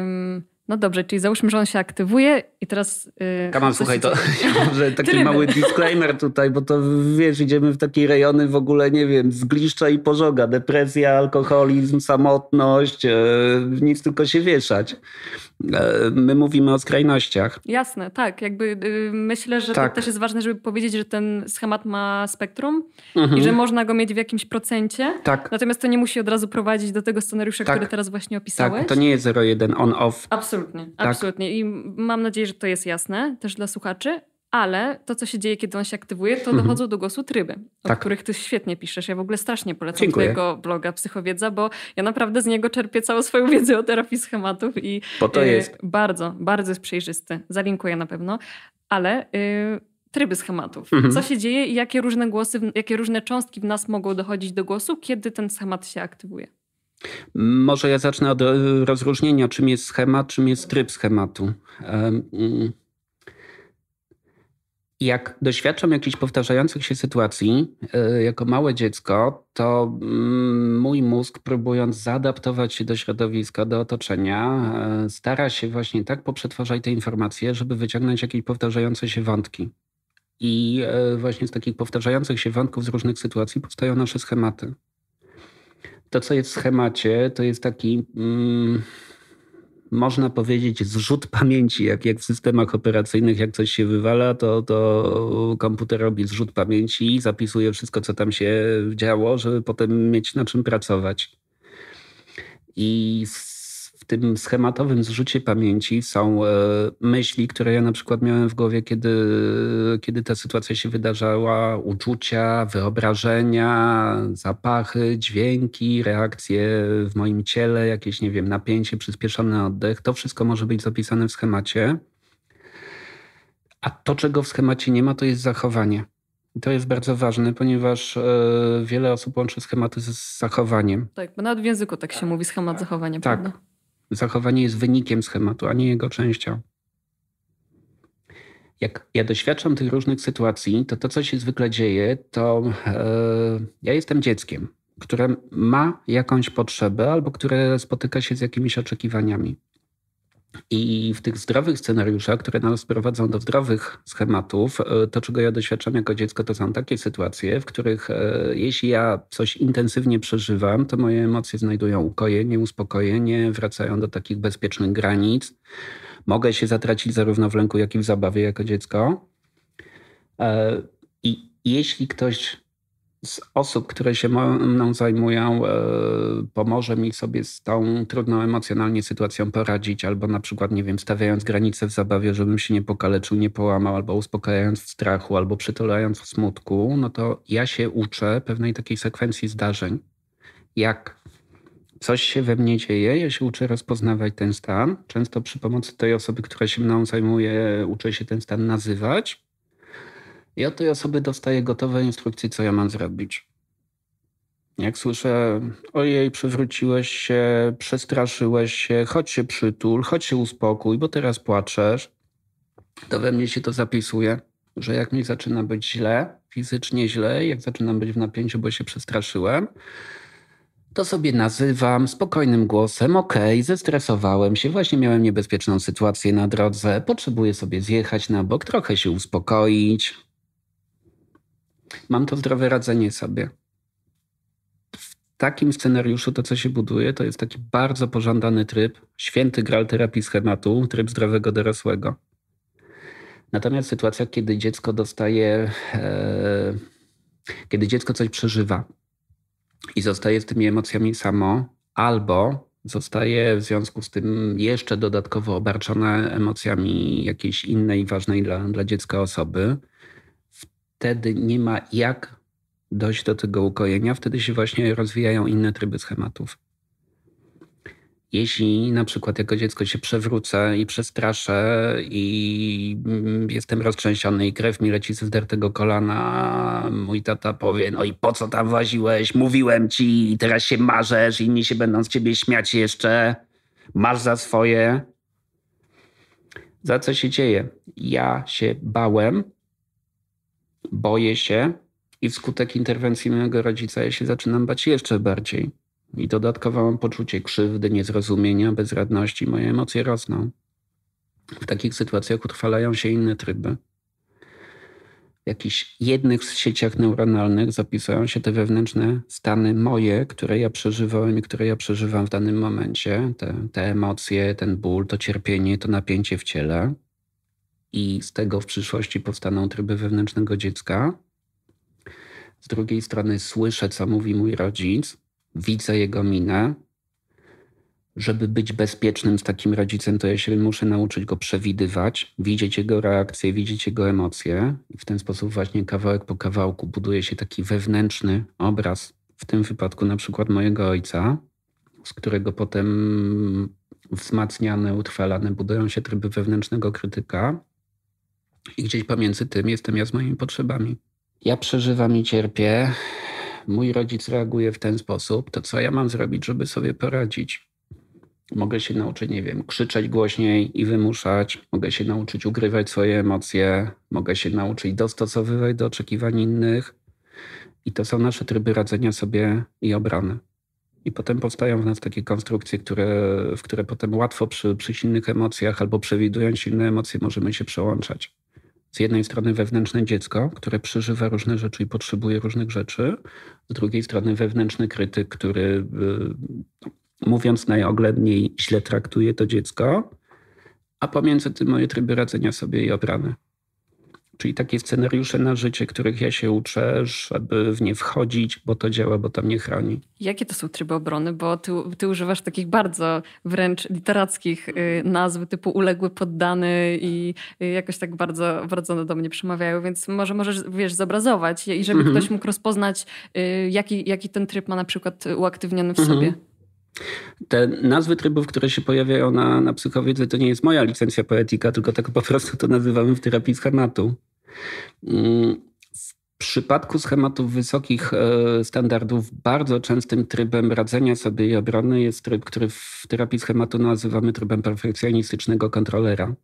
Ym, no dobrze, czyli załóżmy, że on się aktywuje i teraz... Yy, Kamal, słuchaj, to [LAUGHS] może taki mały disclaimer tutaj, bo to wiesz, idziemy w takie rejony w ogóle, nie wiem, zgliszcza i pożoga, depresja, alkoholizm, samotność, yy, nic tylko się wieszać. E, my mówimy o skrajnościach. Jasne, tak. Jakby y, myślę, że tak. to też jest ważne, żeby powiedzieć, że ten schemat ma spektrum mhm. i że można go mieć w jakimś procencie. Tak. Natomiast to nie musi od razu prowadzić do tego scenariusza, tak. który teraz właśnie tak, opisałeś. Tak, to nie jest 0-1 on-off. Absolutnie, tak. absolutnie. I mam nadzieję, że to jest jasne też dla słuchaczy ale to, co się dzieje, kiedy on się aktywuje, to mhm. dochodzą do głosu tryby, o tak. których ty świetnie piszesz. Ja w ogóle strasznie polecam Dziękuję. twojego bloga Psychowiedza, bo ja naprawdę z niego czerpię całą swoją wiedzę o terapii schematów i bo to y, jest. bardzo, bardzo jest przejrzysty. Zalinkuję na pewno, ale... Y, tryby schematów. Mhm. Co się dzieje i jakie różne głosy, jakie różne cząstki w nas mogą dochodzić do głosu, kiedy ten schemat się aktywuje? Może ja zacznę od y, rozróżnienia, czym jest schemat, czym jest tryb schematu. Mm. Jak doświadczam jakichś powtarzających się sytuacji e, jako małe dziecko, to mm, mój mózg, próbując zaadaptować się do środowiska, do otoczenia, e, stara się właśnie tak poprzetwarzać te informacje, żeby wyciągnąć jakieś powtarzające się wątki. I e, właśnie z takich powtarzających się wątków z różnych sytuacji powstają nasze schematy. To, co jest w schemacie, to jest taki. Mm, można powiedzieć, zrzut pamięci, jak, jak w systemach operacyjnych, jak coś się wywala, to, to komputer robi zrzut pamięci i zapisuje wszystko, co tam się działo, żeby potem mieć na czym pracować. I z w tym schematowym zrzucie pamięci są e, myśli, które ja na przykład miałem w głowie, kiedy, kiedy ta sytuacja się wydarzała, uczucia, wyobrażenia, zapachy, dźwięki, reakcje w moim ciele, jakieś, nie wiem, napięcie, przyspieszony oddech. To wszystko może być zapisane w schemacie. A to, czego w schemacie nie ma, to jest zachowanie. I to jest bardzo ważne, ponieważ e, wiele osób łączy schematy z zachowaniem. Tak, bo nawet w języku tak się mówi schemat zachowania, tak. prawda? zachowanie jest wynikiem schematu, a nie jego częścią. Jak ja doświadczam tych różnych sytuacji, to to, co się zwykle dzieje, to yy, ja jestem dzieckiem, które ma jakąś potrzebę albo które spotyka się z jakimiś oczekiwaniami. I w tych zdrowych scenariuszach, które nas prowadzą do zdrowych schematów, e, to czego ja doświadczam jako dziecko, to są takie sytuacje, w których e, jeśli ja coś intensywnie przeżywam, to moje emocje znajdują ukojenie, uspokojenie, wracają do takich bezpiecznych granic. Mogę się zatracić zarówno w lęku, jak i w zabawie jako dziecko. E, I jeśli ktoś z osób, które się mną zajmują, e, pomoże mi sobie z tą trudną emocjonalnie sytuacją poradzić, albo na przykład, nie wiem, stawiając granice w zabawie, żebym się nie pokaleczył, nie połamał, albo uspokajając w strachu, albo przytulając w smutku, no to ja się uczę pewnej takiej sekwencji zdarzeń. Jak coś się we mnie dzieje, ja się uczę rozpoznawać ten stan. Często przy pomocy tej osoby, która się mną zajmuje, uczę się ten stan nazywać ja tej osoby dostaję gotowe instrukcje, co ja mam zrobić. Jak słyszę, ojej, przewróciłeś się, przestraszyłeś się, chodź się przytul, chodź się uspokój, bo teraz płaczesz, to we mnie się to zapisuje, że jak mi zaczyna być źle, fizycznie źle, jak zaczynam być w napięciu, bo się przestraszyłem, to sobie nazywam spokojnym głosem, okej, okay, zestresowałem się, właśnie miałem niebezpieczną sytuację na drodze, potrzebuję sobie zjechać na bok, trochę się uspokoić, mam to zdrowe radzenie sobie. W takim scenariuszu to, co się buduje, to jest taki bardzo pożądany tryb, święty gral terapii schematu, tryb zdrowego dorosłego. Natomiast sytuacja, kiedy dziecko dostaje, e, kiedy dziecko coś przeżywa i zostaje z tymi emocjami samo, albo zostaje w związku z tym jeszcze dodatkowo obarczone emocjami jakiejś innej ważnej dla, dla dziecka osoby, wtedy nie ma jak dojść do tego ukojenia, wtedy się właśnie rozwijają inne tryby schematów. Jeśli na przykład jako dziecko się przewrócę i przestraszę i jestem roztrzęsiony i krew mi leci z wdertego kolana, mój tata powie, no i po co tam waziłeś, mówiłem ci i teraz się marzesz, inni się będą z ciebie śmiać jeszcze, masz za swoje. Za co się dzieje? Ja się bałem, boję się i wskutek interwencji mojego rodzica ja się zaczynam bać jeszcze bardziej. I dodatkowo mam poczucie krzywdy, niezrozumienia, bezradności. Moje emocje rosną. W takich sytuacjach utrwalają się inne tryby. W jakichś jednych z sieciach neuronalnych zapisują się te wewnętrzne stany moje, które ja przeżywałem i które ja przeżywam w danym momencie. Te, te emocje, ten ból, to cierpienie, to napięcie w ciele i z tego w przyszłości powstaną tryby wewnętrznego dziecka. Z drugiej strony słyszę, co mówi mój rodzic, widzę jego minę. Żeby być bezpiecznym z takim rodzicem, to ja się muszę nauczyć go przewidywać, widzieć jego reakcje, widzieć jego emocje. I w ten sposób właśnie kawałek po kawałku buduje się taki wewnętrzny obraz, w tym wypadku na przykład mojego ojca, z którego potem wzmacniane, utrwalane budują się tryby wewnętrznego krytyka. I gdzieś pomiędzy tym jestem ja z moimi potrzebami. Ja przeżywam i cierpię. Mój rodzic reaguje w ten sposób. To co ja mam zrobić, żeby sobie poradzić? Mogę się nauczyć, nie wiem, krzyczeć głośniej i wymuszać. Mogę się nauczyć ukrywać swoje emocje. Mogę się nauczyć dostosowywać do oczekiwań innych. I to są nasze tryby radzenia sobie i obrony. I potem powstają w nas takie konstrukcje, które, w które potem łatwo przy, przy silnych emocjach albo przewidując silne emocje możemy się przełączać z jednej strony wewnętrzne dziecko, które przeżywa różne rzeczy i potrzebuje różnych rzeczy, z drugiej strony wewnętrzny krytyk, który, y, no, mówiąc najoględniej, źle traktuje to dziecko, a pomiędzy tym moje tryby radzenia sobie i obrany. Czyli takie scenariusze na życie, których ja się uczę, żeby w nie wchodzić, bo to działa, bo to mnie chroni. Jakie to są tryby obrony? Bo ty, ty używasz takich bardzo wręcz literackich y, nazw, typu uległy poddany i y, jakoś tak bardzo, bardzo do mnie przemawiają, więc może możesz, wiesz, zobrazować i żeby mhm. ktoś mógł rozpoznać, y, jaki, jaki ten tryb ma na przykład uaktywniony w mhm. sobie. Te nazwy trybów, które się pojawiają na, na psychowiedzy, to nie jest moja licencja poetyka, tylko tak po prostu to nazywamy w terapii schematu. Mm, w przypadku schematów wysokich e, standardów bardzo częstym trybem radzenia sobie i obrony jest tryb, który w terapii schematu nazywamy trybem perfekcjonistycznego kontrolera.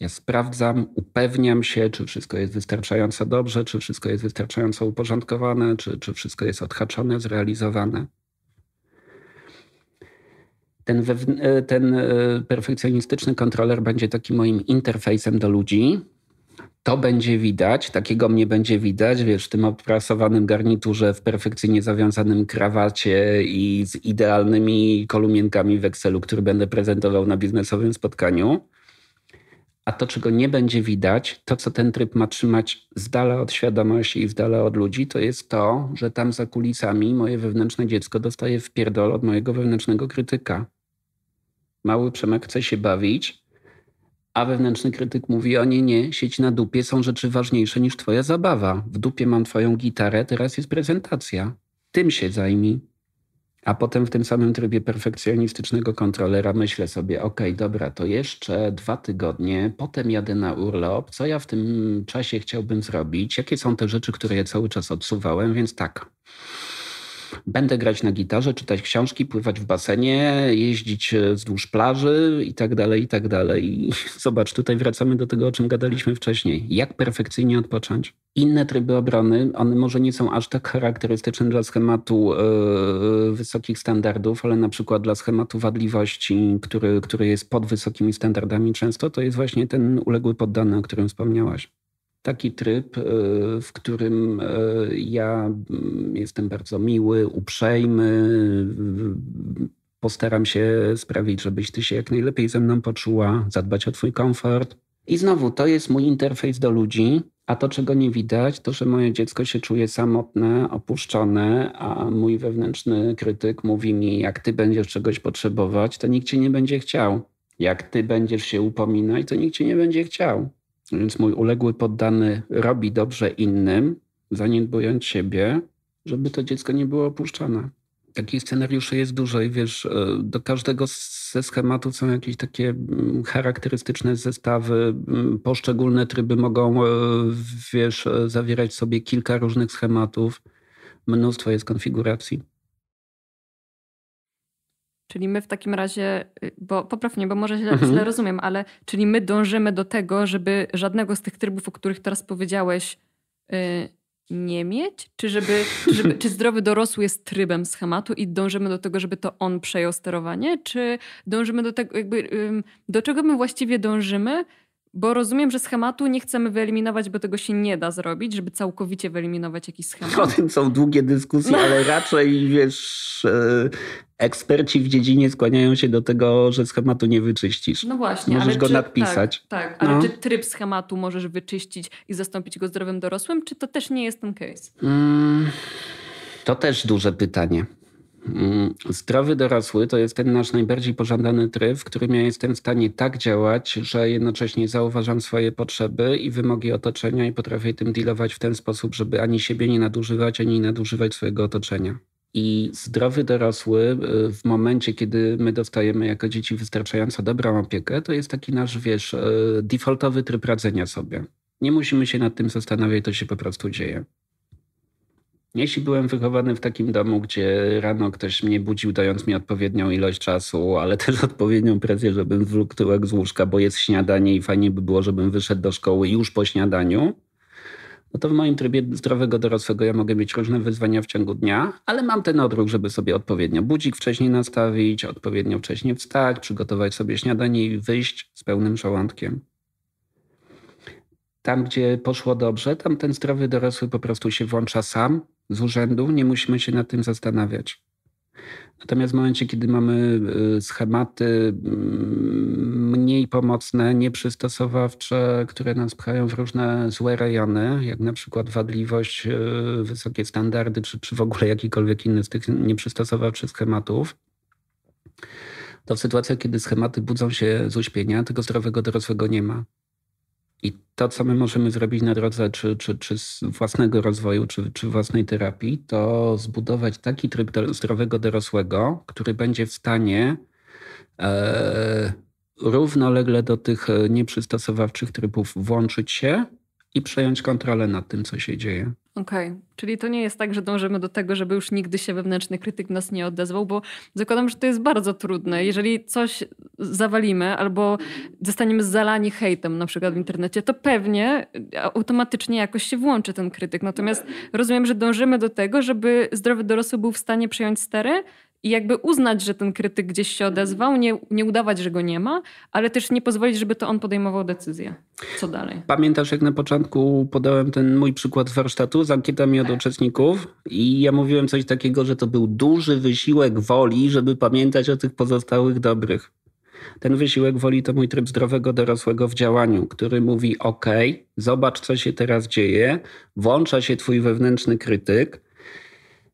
Ja sprawdzam, upewniam się, czy wszystko jest wystarczająco dobrze, czy wszystko jest wystarczająco uporządkowane, czy, czy wszystko jest odhaczone, zrealizowane ten, e, ten e, perfekcjonistyczny kontroler będzie takim moim interfejsem do ludzi, to będzie widać, takiego mnie będzie widać, wiesz, w tym oprasowanym garniturze, w perfekcyjnie zawiązanym krawacie i z idealnymi kolumienkami w Excelu, który będę prezentował na biznesowym spotkaniu a to, czego nie będzie widać, to, co ten tryb ma trzymać z dala od świadomości i z dala od ludzi, to jest to, że tam za kulisami moje wewnętrzne dziecko dostaje w pierdol od mojego wewnętrznego krytyka. Mały Przemek chce się bawić, a wewnętrzny krytyk mówi: O nie, nie, sieć na dupie są rzeczy ważniejsze niż Twoja zabawa. W dupie mam Twoją gitarę, teraz jest prezentacja. Tym się zajmij. A potem w tym samym trybie perfekcjonistycznego kontrolera myślę sobie, ok, dobra, to jeszcze dwa tygodnie, potem jadę na urlop, co ja w tym czasie chciałbym zrobić, jakie są te rzeczy, które ja cały czas odsuwałem, więc tak będę grać na gitarze, czytać książki, pływać w basenie, jeździć e, wzdłuż plaży i tak dalej, i tak dalej. I [LAUGHS] zobacz, tutaj wracamy do tego, o czym gadaliśmy wcześniej. Jak perfekcyjnie odpocząć? Inne tryby obrony, one może nie są aż tak charakterystyczne dla schematu yy, wysokich standardów, ale na przykład dla schematu wadliwości, który, który jest pod wysokimi standardami często, to jest właśnie ten uległy poddany, o którym wspomniałaś taki tryb, y, w którym y, ja mm, jestem bardzo miły, uprzejmy. Postaram się sprawić, żebyś ty się jak najlepiej ze mną poczuła, zadbać o twój komfort. I znowu, to jest mój interfejs do ludzi, a to, czego nie widać, to, że moje dziecko się czuje samotne, opuszczone, a mój wewnętrzny krytyk mówi mi, jak ty będziesz czegoś potrzebować, to nikt cię nie będzie chciał. Jak ty będziesz się upominać, to nikt cię nie będzie chciał. Więc mój uległy poddany robi dobrze innym, zaniedbując siebie, żeby to dziecko nie było opuszczane. Takich scenariuszy jest dużo i wiesz, e, do każdego ze schematów są jakieś takie mm, charakterystyczne zestawy. Mm, poszczególne tryby mogą, e, wiesz, e, zawierać sobie kilka różnych schematów. Mnóstwo jest konfiguracji. Czyli my w takim razie, y, bo poprawnie, bo może źle, mhm. źle rozumiem, ale czyli my dążymy do tego, żeby żadnego z tych trybów, o których teraz powiedziałeś, yy, nie mieć? Czy, żeby, czy, żeby, czy zdrowy dorosły jest trybem schematu i dążymy do tego, żeby to on przejął sterowanie? Czy dążymy do tego, jakby, do czego my właściwie dążymy, bo rozumiem, że schematu nie chcemy wyeliminować, bo tego się nie da zrobić, żeby całkowicie wyeliminować jakiś schemat. O tym są długie dyskusje, no. ale raczej wiesz, e, eksperci w dziedzinie skłaniają się do tego, że schematu nie wyczyścisz. No właśnie. Możesz go czy, nadpisać. Tak, tak. ale no. czy tryb schematu możesz wyczyścić i zastąpić go zdrowym dorosłym, czy to też nie jest ten case? Mm, to też duże pytanie. Mm, zdrowy dorosły to jest ten nasz najbardziej pożądany tryb, w którym ja jestem w stanie tak działać, że jednocześnie zauważam swoje potrzeby i wymogi otoczenia i potrafię tym dealować w ten sposób, żeby ani siebie nie nadużywać, ani nie nadużywać swojego otoczenia. I zdrowy dorosły y, w momencie, kiedy my dostajemy jako dzieci wystarczająco dobrą opiekę, to jest taki nasz, wiesz, y, defaultowy tryb radzenia sobie. Nie musimy się nad tym zastanawiać, to się po prostu dzieje. Jeśli byłem wychowany w takim domu, gdzie rano ktoś mnie budził, dając mi odpowiednią ilość czasu, ale też [LAUGHS] odpowiednią presję, żebym zwlókł tyłek z łóżka, bo jest śniadanie i fajnie by było, żebym wyszedł do szkoły już po śniadaniu, no to w moim trybie zdrowego dorosłego ja mogę mieć różne wyzwania w ciągu dnia, ale mam ten odruch, żeby sobie odpowiednio budzik wcześniej nastawić, odpowiednio wcześniej wstać, przygotować sobie śniadanie i wyjść z pełnym żołądkiem tam, gdzie poszło dobrze, tam ten zdrowy dorosły po prostu się włącza sam z urzędu, nie musimy się nad tym zastanawiać. Natomiast w momencie, kiedy mamy y, schematy mm, mniej pomocne, nieprzystosowawcze, które nas pchają w różne złe rejony, jak na przykład wadliwość, y, wysokie standardy, czy, czy w ogóle jakikolwiek inny z tych nieprzystosowawczych schematów, to w sytuacjach, kiedy schematy budzą się z uśpienia, tego zdrowego dorosłego nie ma. I to, co my możemy zrobić na drodze czy, czy, czy z własnego rozwoju, czy, czy własnej terapii, to zbudować taki tryb do, zdrowego dorosłego, który będzie w stanie e, równolegle do tych e, nieprzystosowawczych trybów włączyć się i przejąć kontrolę nad tym, co się dzieje. Okej, okay. czyli to nie jest tak, że dążymy do tego, żeby już nigdy się wewnętrzny krytyk nas nie odezwał, bo zakładam, że to jest bardzo trudne. Jeżeli coś zawalimy albo zostaniemy zalani hejtem na przykład w internecie, to pewnie e, automatycznie jakoś się włączy ten krytyk. Natomiast rozumiem, że dążymy do tego, żeby zdrowy dorosły był w stanie przejąć stery i jakby uznać, że ten krytyk gdzieś się odezwał, nie, nie udawać, że go nie ma, ale też nie pozwolić, żeby to on podejmował decyzję. Co dalej? Pamiętasz, jak na początku podałem ten mój przykład warsztatu z ankietami od uczestników i ja mówiłem coś takiego, że to był duży wysiłek woli, żeby pamiętać o tych pozostałych dobrych. Ten wysiłek woli to mój tryb zdrowego dorosłego w działaniu, który mówi: OK, zobacz, co się teraz dzieje, włącza się twój wewnętrzny krytyk,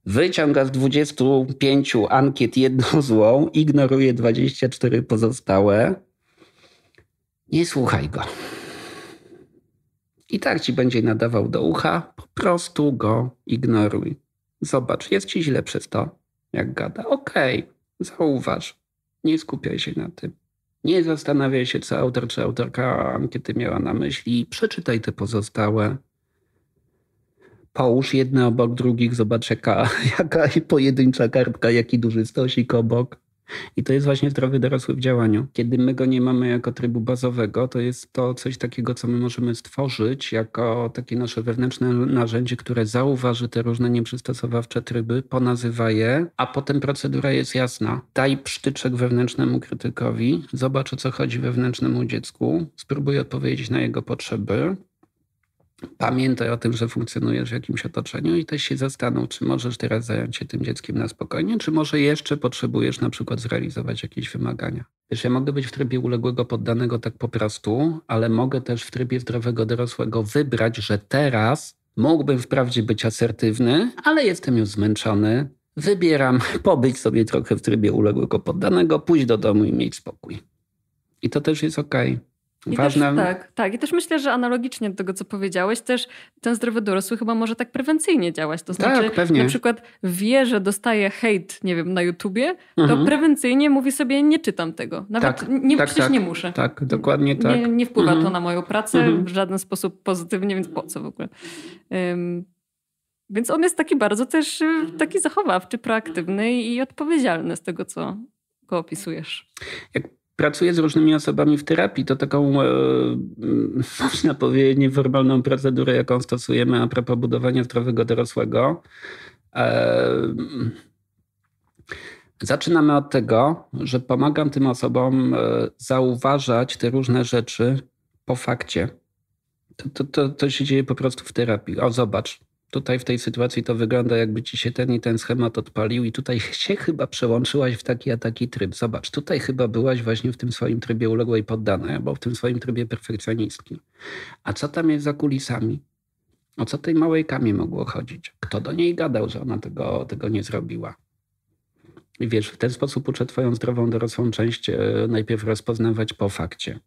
wyciąga z 25 ankiet jedną [LAUGHS] złą, ignoruje 24 pozostałe. Nie słuchaj go. I tak ci będzie nadawał do ucha, po prostu go ignoruj. Zobacz, jest ci źle przez to, jak gada. Okej, okay, zauważ. Nie skupiaj się na tym. Nie zastanawiaj się, co autor czy autorka ankiety miała na myśli. Przeczytaj te pozostałe połóż jedne obok drugich, zobacz jaka, [LAUGHS] jaka pojedyncza kartka, jaki duży stosik obok. I to jest właśnie zdrowy dorosły w działaniu. Kiedy my go nie mamy jako trybu bazowego, to jest to coś takiego, co my możemy stworzyć jako takie nasze wewnętrzne narzędzie, które zauważy te różne nieprzystosowawcze tryby, ponazywa je, a potem procedura jest jasna. Daj psztyczek wewnętrznemu krytykowi, zobacz o co chodzi wewnętrznemu dziecku, spróbuj odpowiedzieć na jego potrzeby, pamiętaj o tym, że funkcjonujesz w jakimś otoczeniu i też się zastanów, czy możesz teraz zająć się tym dzieckiem na spokojnie, czy może jeszcze potrzebujesz na przykład zrealizować jakieś wymagania. Wiesz, ja mogę być w trybie uległego poddanego tak po prostu, ale mogę też w trybie zdrowego dorosłego wybrać, że teraz mógłbym wprawdzie być asertywny, ale jestem już zmęczony. Wybieram [LAUGHS] pobyć sobie trochę w trybie uległego poddanego, pójść do domu i mieć spokój. I to też jest okej. Okay. I Ważne... Też, tak, tak. I też myślę, że analogicznie do tego, co powiedziałeś, też ten zdrowy dorosły chyba może tak prewencyjnie działać. To tak, znaczy, tak, pewnie. na przykład wie, że dostaje hejt, nie wiem, na YouTubie, mhm. to prewencyjnie mówi sobie, nie czytam tego. Nawet tak, nie, tak, przecież tak, nie muszę. Tak, dokładnie tak. Nie, nie wpływa mhm. to na moją pracę mhm. w żaden sposób pozytywnie, więc po co w ogóle. Um, więc on jest taki bardzo też y, taki zachowawczy, proaktywny i odpowiedzialny z tego, co go opisujesz. Jak pracuję z różnymi osobami w terapii. To taką, e, [LAUGHS] można powiedzieć, nieformalną procedurę, jaką stosujemy a propos budowania zdrowego dorosłego. E, zaczynamy od tego, że pomagam tym osobom e, zauważać te różne rzeczy po fakcie. To, to, to, to się dzieje po prostu w terapii. O, zobacz, tutaj w tej sytuacji to wygląda jakby ci się ten i ten schemat odpalił i tutaj [LAUGHS] się chyba przełączyłaś w taki a taki tryb. Zobacz, tutaj chyba byłaś właśnie w tym swoim trybie uległej poddanej albo w tym swoim trybie perfekcjonistkim. A co tam jest za kulisami? O co tej małej kamie mogło chodzić? Kto do niej gadał, że ona tego, tego nie zrobiła? I wiesz, w ten sposób uczę twoją zdrową dorosłą część e, najpierw rozpoznawać po fakcie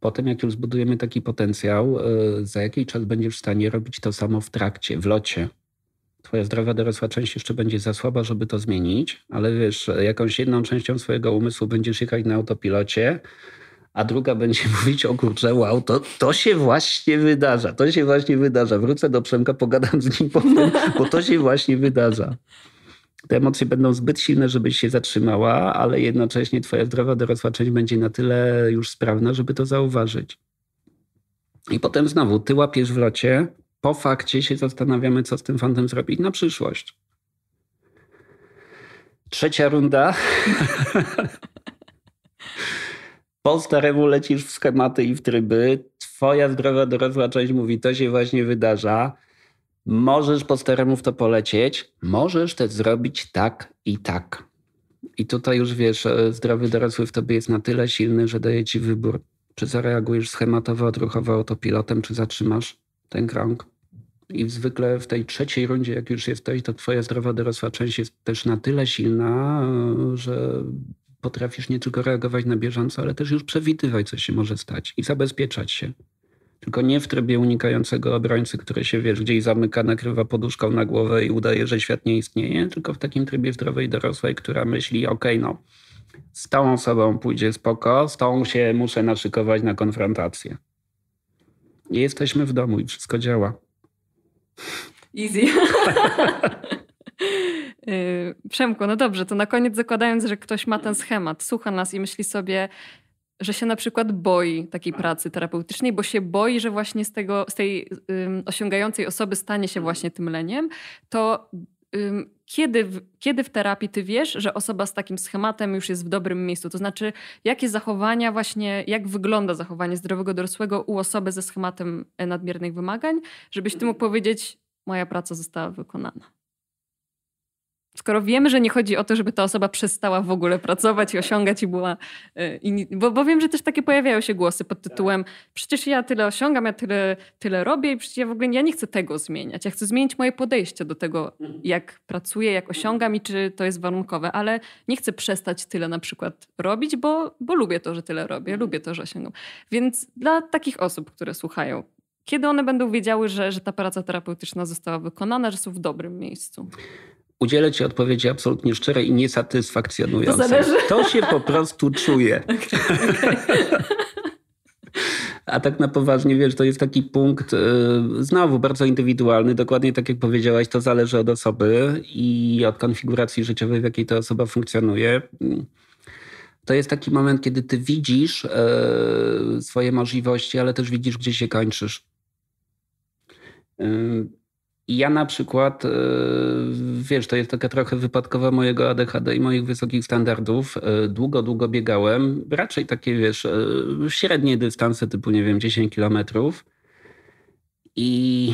potem, jak już zbudujemy taki potencjał, e, za jaki czas będziesz w stanie robić to samo w trakcie, w locie. Twoja zdrowa dorosła część jeszcze będzie za słaba, żeby to zmienić, ale wiesz, jakąś jedną częścią swojego umysłu będziesz jechać na autopilocie, a druga będzie [LAUGHS] mówić, o kurczę, wow, to, to się właśnie wydarza, to się właśnie wydarza. Wrócę do Przemka, pogadam z nim [LAUGHS] potem, bo to się właśnie wydarza te emocje będą zbyt silne, żebyś się zatrzymała, ale jednocześnie twoja zdrowa dorosła część będzie na tyle już sprawna, żeby to zauważyć. I potem znowu ty łapiesz w locie, po fakcie się zastanawiamy, co z tym fantem zrobić na przyszłość. Trzecia runda. [LAUGHS] po staremu lecisz w schematy i w tryby. Twoja zdrowa dorosła część mówi, to się właśnie wydarza Możesz po staremu w to polecieć, możesz też zrobić tak i tak. I tutaj już wiesz, e, zdrowy dorosły w tobie jest na tyle silny, że daje ci wybór. Czy zareagujesz schematowo, odruchowo autopilotem, czy zatrzymasz ten krąg? I zwykle w tej trzeciej rundzie, jak już jesteś, to twoja zdrowa dorosła część jest też na tyle silna, e, że potrafisz nie tylko reagować na bieżąco, ale też już przewidywać, co się może stać i zabezpieczać się tylko nie w trybie unikającego obrońcy, który się wiesz, gdzieś zamyka, nakrywa poduszką na głowę i udaje, że świat nie istnieje, tylko w takim trybie zdrowej dorosłej, która myśli, okej, okay, no, z tą osobą pójdzie spoko, z tą się muszę naszykować na konfrontację. I jesteśmy w domu i wszystko działa. Easy. [LAUGHS] Y, Przemku, no dobrze, to na koniec zakładając, że ktoś ma ten schemat, słucha nas i myśli sobie, że się na przykład boi takiej tak. pracy terapeutycznej, bo się boi, że właśnie z, tego, z tej um, osiągającej osoby stanie się mhm. właśnie tym leniem, to um, kiedy w, kiedy w terapii ty wiesz, że osoba z takim schematem już jest w dobrym miejscu? To znaczy, jakie zachowania właśnie, jak wygląda zachowanie zdrowego dorosłego u osoby ze schematem nadmiernych wymagań, żebyś ty mógł mhm. powiedzieć, moja praca została wykonana? skoro wiemy, że nie chodzi o to, żeby ta osoba przestała w ogóle pracować i osiągać i była... E, I, bo, bo wiem, że też takie pojawiają się głosy pod tytułem przecież ja tyle osiągam, ja tyle, tyle robię i przecież ja w ogóle ja nie chcę tego zmieniać. Ja chcę zmienić moje podejście do tego, jak pracuję, jak osiągam i czy to jest warunkowe, ale nie chcę przestać tyle na przykład robić, bo, bo lubię to, że tyle robię, lubię to, że osiągam. Więc dla takich osób, które słuchają kiedy one będą wiedziały, że, że ta praca terapeutyczna została wykonana, że są w dobrym miejscu? udzielę Ci odpowiedzi absolutnie szczerej i niesatysfakcjonującej. To, to się po prostu czuje. [LAUGHS] [LAUGHS] A tak na poważnie, wiesz, to jest taki punkt yy, znowu bardzo indywidualny. Dokładnie tak jak powiedziałaś, to zależy od osoby i od konfiguracji życiowej, w jakiej ta osoba funkcjonuje. To jest taki moment, kiedy ty widzisz yy, swoje możliwości, ale też widzisz, gdzie się kończysz. Yy, ja na przykład, e, wiesz, to jest taka trochę wypadkowa mojego ADHD i moich wysokich standardów. E, długo, długo biegałem, raczej takie, wiesz, e, średnie dystanse typu, nie wiem, 10 kilometrów. I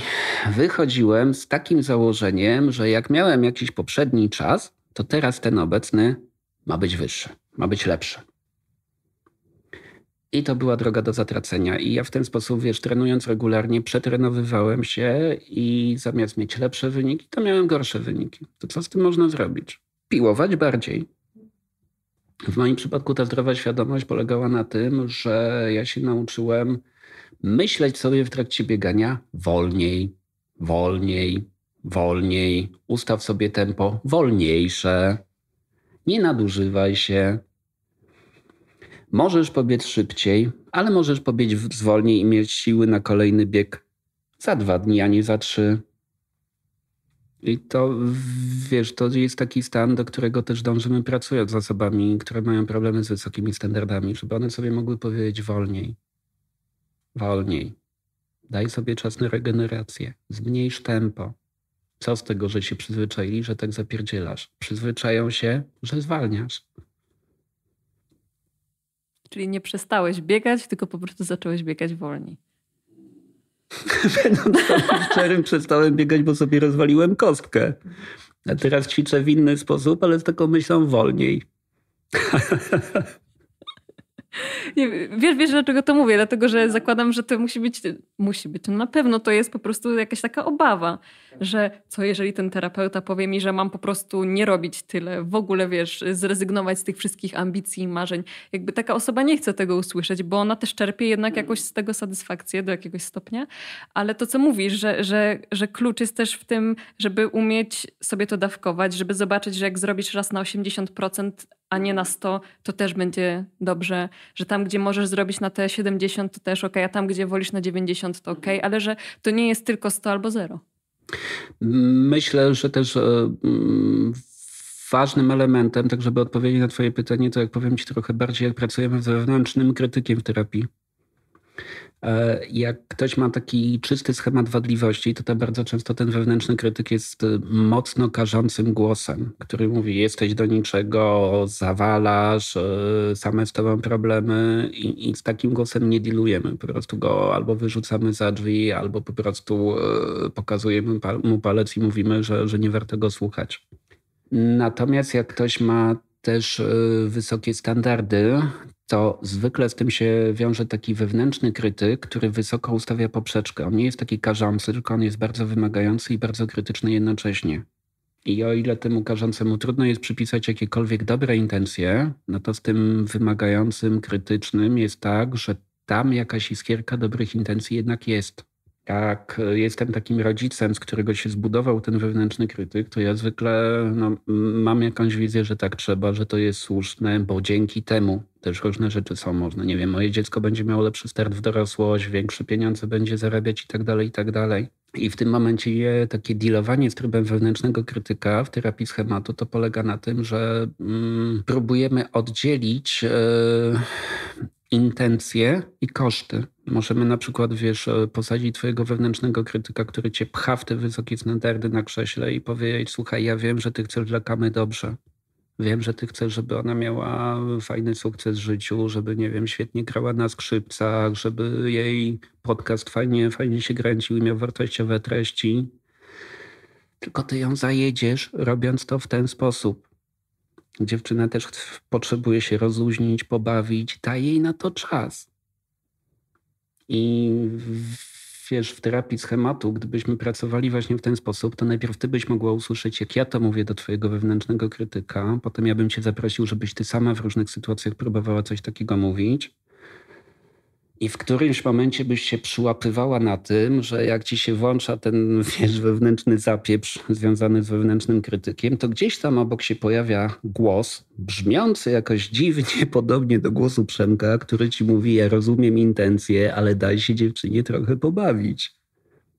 wychodziłem z takim założeniem, że jak miałem jakiś poprzedni czas, to teraz ten obecny ma być wyższy, ma być lepszy. I to była droga do zatracenia. I ja w ten sposób, wiesz, trenując regularnie, przetrenowywałem się i zamiast mieć lepsze wyniki, to miałem gorsze wyniki. To co z tym można zrobić? Piłować bardziej. W moim przypadku ta zdrowa świadomość polegała na tym, że ja się nauczyłem myśleć sobie w trakcie biegania wolniej, wolniej, wolniej. Ustaw sobie tempo wolniejsze. Nie nadużywaj się. Możesz pobiec szybciej, ale możesz pobiec zwolniej i mieć siły na kolejny bieg za dwa dni, a nie za trzy. I to, wiesz, to jest taki stan, do którego też dążymy pracując z osobami, które mają problemy z wysokimi standardami, żeby one sobie mogły powiedzieć wolniej. Wolniej. Daj sobie czas na regenerację. Zmniejsz tempo. Co z tego, że się przyzwyczaili, że tak zapierdzielasz? Przyzwyczają się, że zwalniasz. Czyli nie przestałeś biegać, tylko po prostu zacząłeś biegać wolniej. Będąc [LAUGHS] wczoraj no przestałem biegać, bo sobie rozwaliłem kostkę. A teraz ćwiczę w inny sposób, ale z taką myślą wolniej. [LAUGHS] Nie, wiesz, wiesz, dlaczego to mówię? Dlatego, że zakładam, że to musi być, musi być, no na pewno to jest po prostu jakaś taka obawa, że co jeżeli ten terapeuta powie mi, że mam po prostu nie robić tyle, w ogóle wiesz, zrezygnować z tych wszystkich ambicji i marzeń. Jakby taka osoba nie chce tego usłyszeć, bo ona też czerpie jednak mhm. jakoś z tego satysfakcję do jakiegoś stopnia. Ale to, co mówisz, że, że, że klucz jest też w tym, żeby umieć sobie to dawkować, żeby zobaczyć, że jak zrobisz raz na 80%, a nie na 100, to też będzie dobrze, że tam, gdzie możesz zrobić na te 70, to też ok, a tam, gdzie wolisz na 90, to ok, mhm. ale że to nie jest tylko 100 albo 0. Myślę, że też e, mm, ważnym elementem, tak żeby odpowiedzieć na Twoje pytanie, to jak powiem Ci trochę bardziej, jak pracujemy z wewnętrznym krytykiem w terapii. E, jak ktoś ma taki czysty schemat wadliwości, to, to bardzo często ten wewnętrzny krytyk jest e, mocno karzącym głosem, który mówi: Jesteś do niczego, zawalasz, e, same z tobą problemy, i, i z takim głosem nie dilujemy. Po prostu go albo wyrzucamy za drzwi, albo po prostu pokazujemy mu palec i mówimy, że, że nie warto go słuchać. Natomiast jak ktoś ma też e, wysokie standardy, to zwykle z tym się wiąże taki wewnętrzny krytyk, który wysoko ustawia poprzeczkę. On nie jest taki karzący, tylko on jest bardzo wymagający i bardzo krytyczny jednocześnie. I o ile temu karzącemu trudno jest przypisać jakiekolwiek dobre intencje, no to z tym wymagającym, krytycznym jest tak, że tam jakaś iskierka dobrych intencji jednak jest jak jestem takim rodzicem, z którego się zbudował ten wewnętrzny krytyk, to ja zwykle no, mam jakąś wizję, że tak trzeba, że to jest słuszne, bo dzięki temu też różne rzeczy są możliwe. Nie wiem, moje dziecko będzie miało lepszy start w dorosłość, większe pieniądze będzie zarabiać i tak dalej, i tak dalej. I w tym momencie je, takie dealowanie z trybem wewnętrznego krytyka w terapii schematu to polega na tym, że mm, próbujemy oddzielić yy, intencje i koszty. Możemy na przykład, wiesz, e, posadzić twojego wewnętrznego krytyka, który cię pcha w te wysokie standardy na krześle i powiedzieć, słuchaj, ja wiem, że ty chcesz dla Kamy dobrze. Wiem, że ty chcesz, żeby ona miała fajny sukces w życiu, żeby, nie wiem, świetnie grała na skrzypcach, żeby jej podcast fajnie, fajnie się kręcił i miał wartościowe treści. Tylko ty ją zajedziesz, robiąc to w ten sposób. Dziewczyna też potrzebuje się rozluźnić, pobawić, daj jej na to czas. I wiesz, w terapii schematu, gdybyśmy pracowali właśnie w ten sposób, to najpierw ty byś mogła usłyszeć, jak ja to mówię do twojego wewnętrznego krytyka, potem ja bym cię zaprosił, żebyś ty sama w różnych sytuacjach próbowała coś takiego mówić. I w którymś momencie byś się przyłapywała na tym, że jak ci się włącza ten [LAUGHS] wiesz, wewnętrzny zapieprz związany z wewnętrznym krytykiem, to gdzieś tam obok się pojawia głos brzmiący jakoś dziwnie [LAUGHS] podobnie do głosu Przemka, który ci mówi: Ja rozumiem intencje, ale daj się dziewczynie trochę pobawić.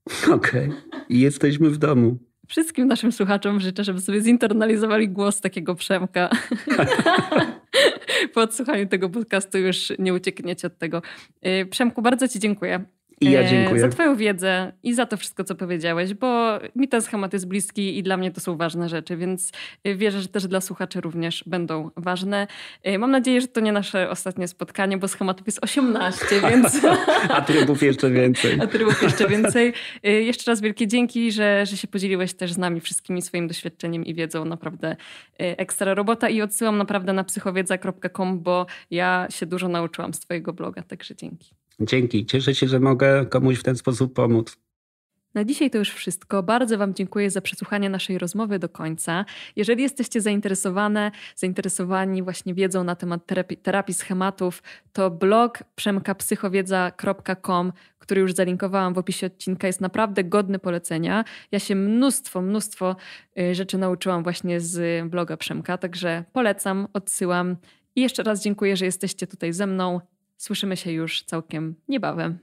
[LAUGHS] Okej, okay. i jesteśmy w domu. Wszystkim naszym słuchaczom życzę, żeby sobie zinternalizowali głos takiego Przemka po odsłuchaniu tego podcastu już nie uciekniecie od tego. E, Przemku, bardzo Ci dziękuję i ja e, dziękuję. Za Twoją wiedzę i za to wszystko, co powiedziałeś, bo mi ten schemat jest bliski i dla mnie to są ważne rzeczy, więc e, wierzę, że też dla słuchaczy również będą ważne. E, mam nadzieję, że to nie nasze ostatnie spotkanie, bo schematów jest 18, [LAUGHS] więc. A [LAUGHS] trybów jeszcze więcej. A trybów jeszcze [LAUGHS] więcej. Jeszcze raz wielkie dzięki, że, że się podzieliłeś też z nami wszystkimi swoim doświadczeniem i wiedzą. Naprawdę ekstra robota i odsyłam naprawdę na psychowiedza.com, bo ja się dużo nauczyłam z Twojego bloga, także dzięki. Dzięki. Cieszę się, że mogę komuś w ten sposób pomóc. Na dzisiaj to już wszystko. Bardzo Wam dziękuję za przesłuchanie naszej rozmowy do końca. Jeżeli jesteście zainteresowane, zainteresowani właśnie wiedzą na temat terapii, terapii schematów, to blog przemkapsychowiedza.com, który już zalinkowałam w opisie odcinka, jest naprawdę godny polecenia. Ja się mnóstwo, mnóstwo y, rzeczy nauczyłam właśnie z bloga Przemka, także polecam, odsyłam. I jeszcze raz dziękuję, że jesteście tutaj ze mną. Słyszymy się już całkiem niebawem.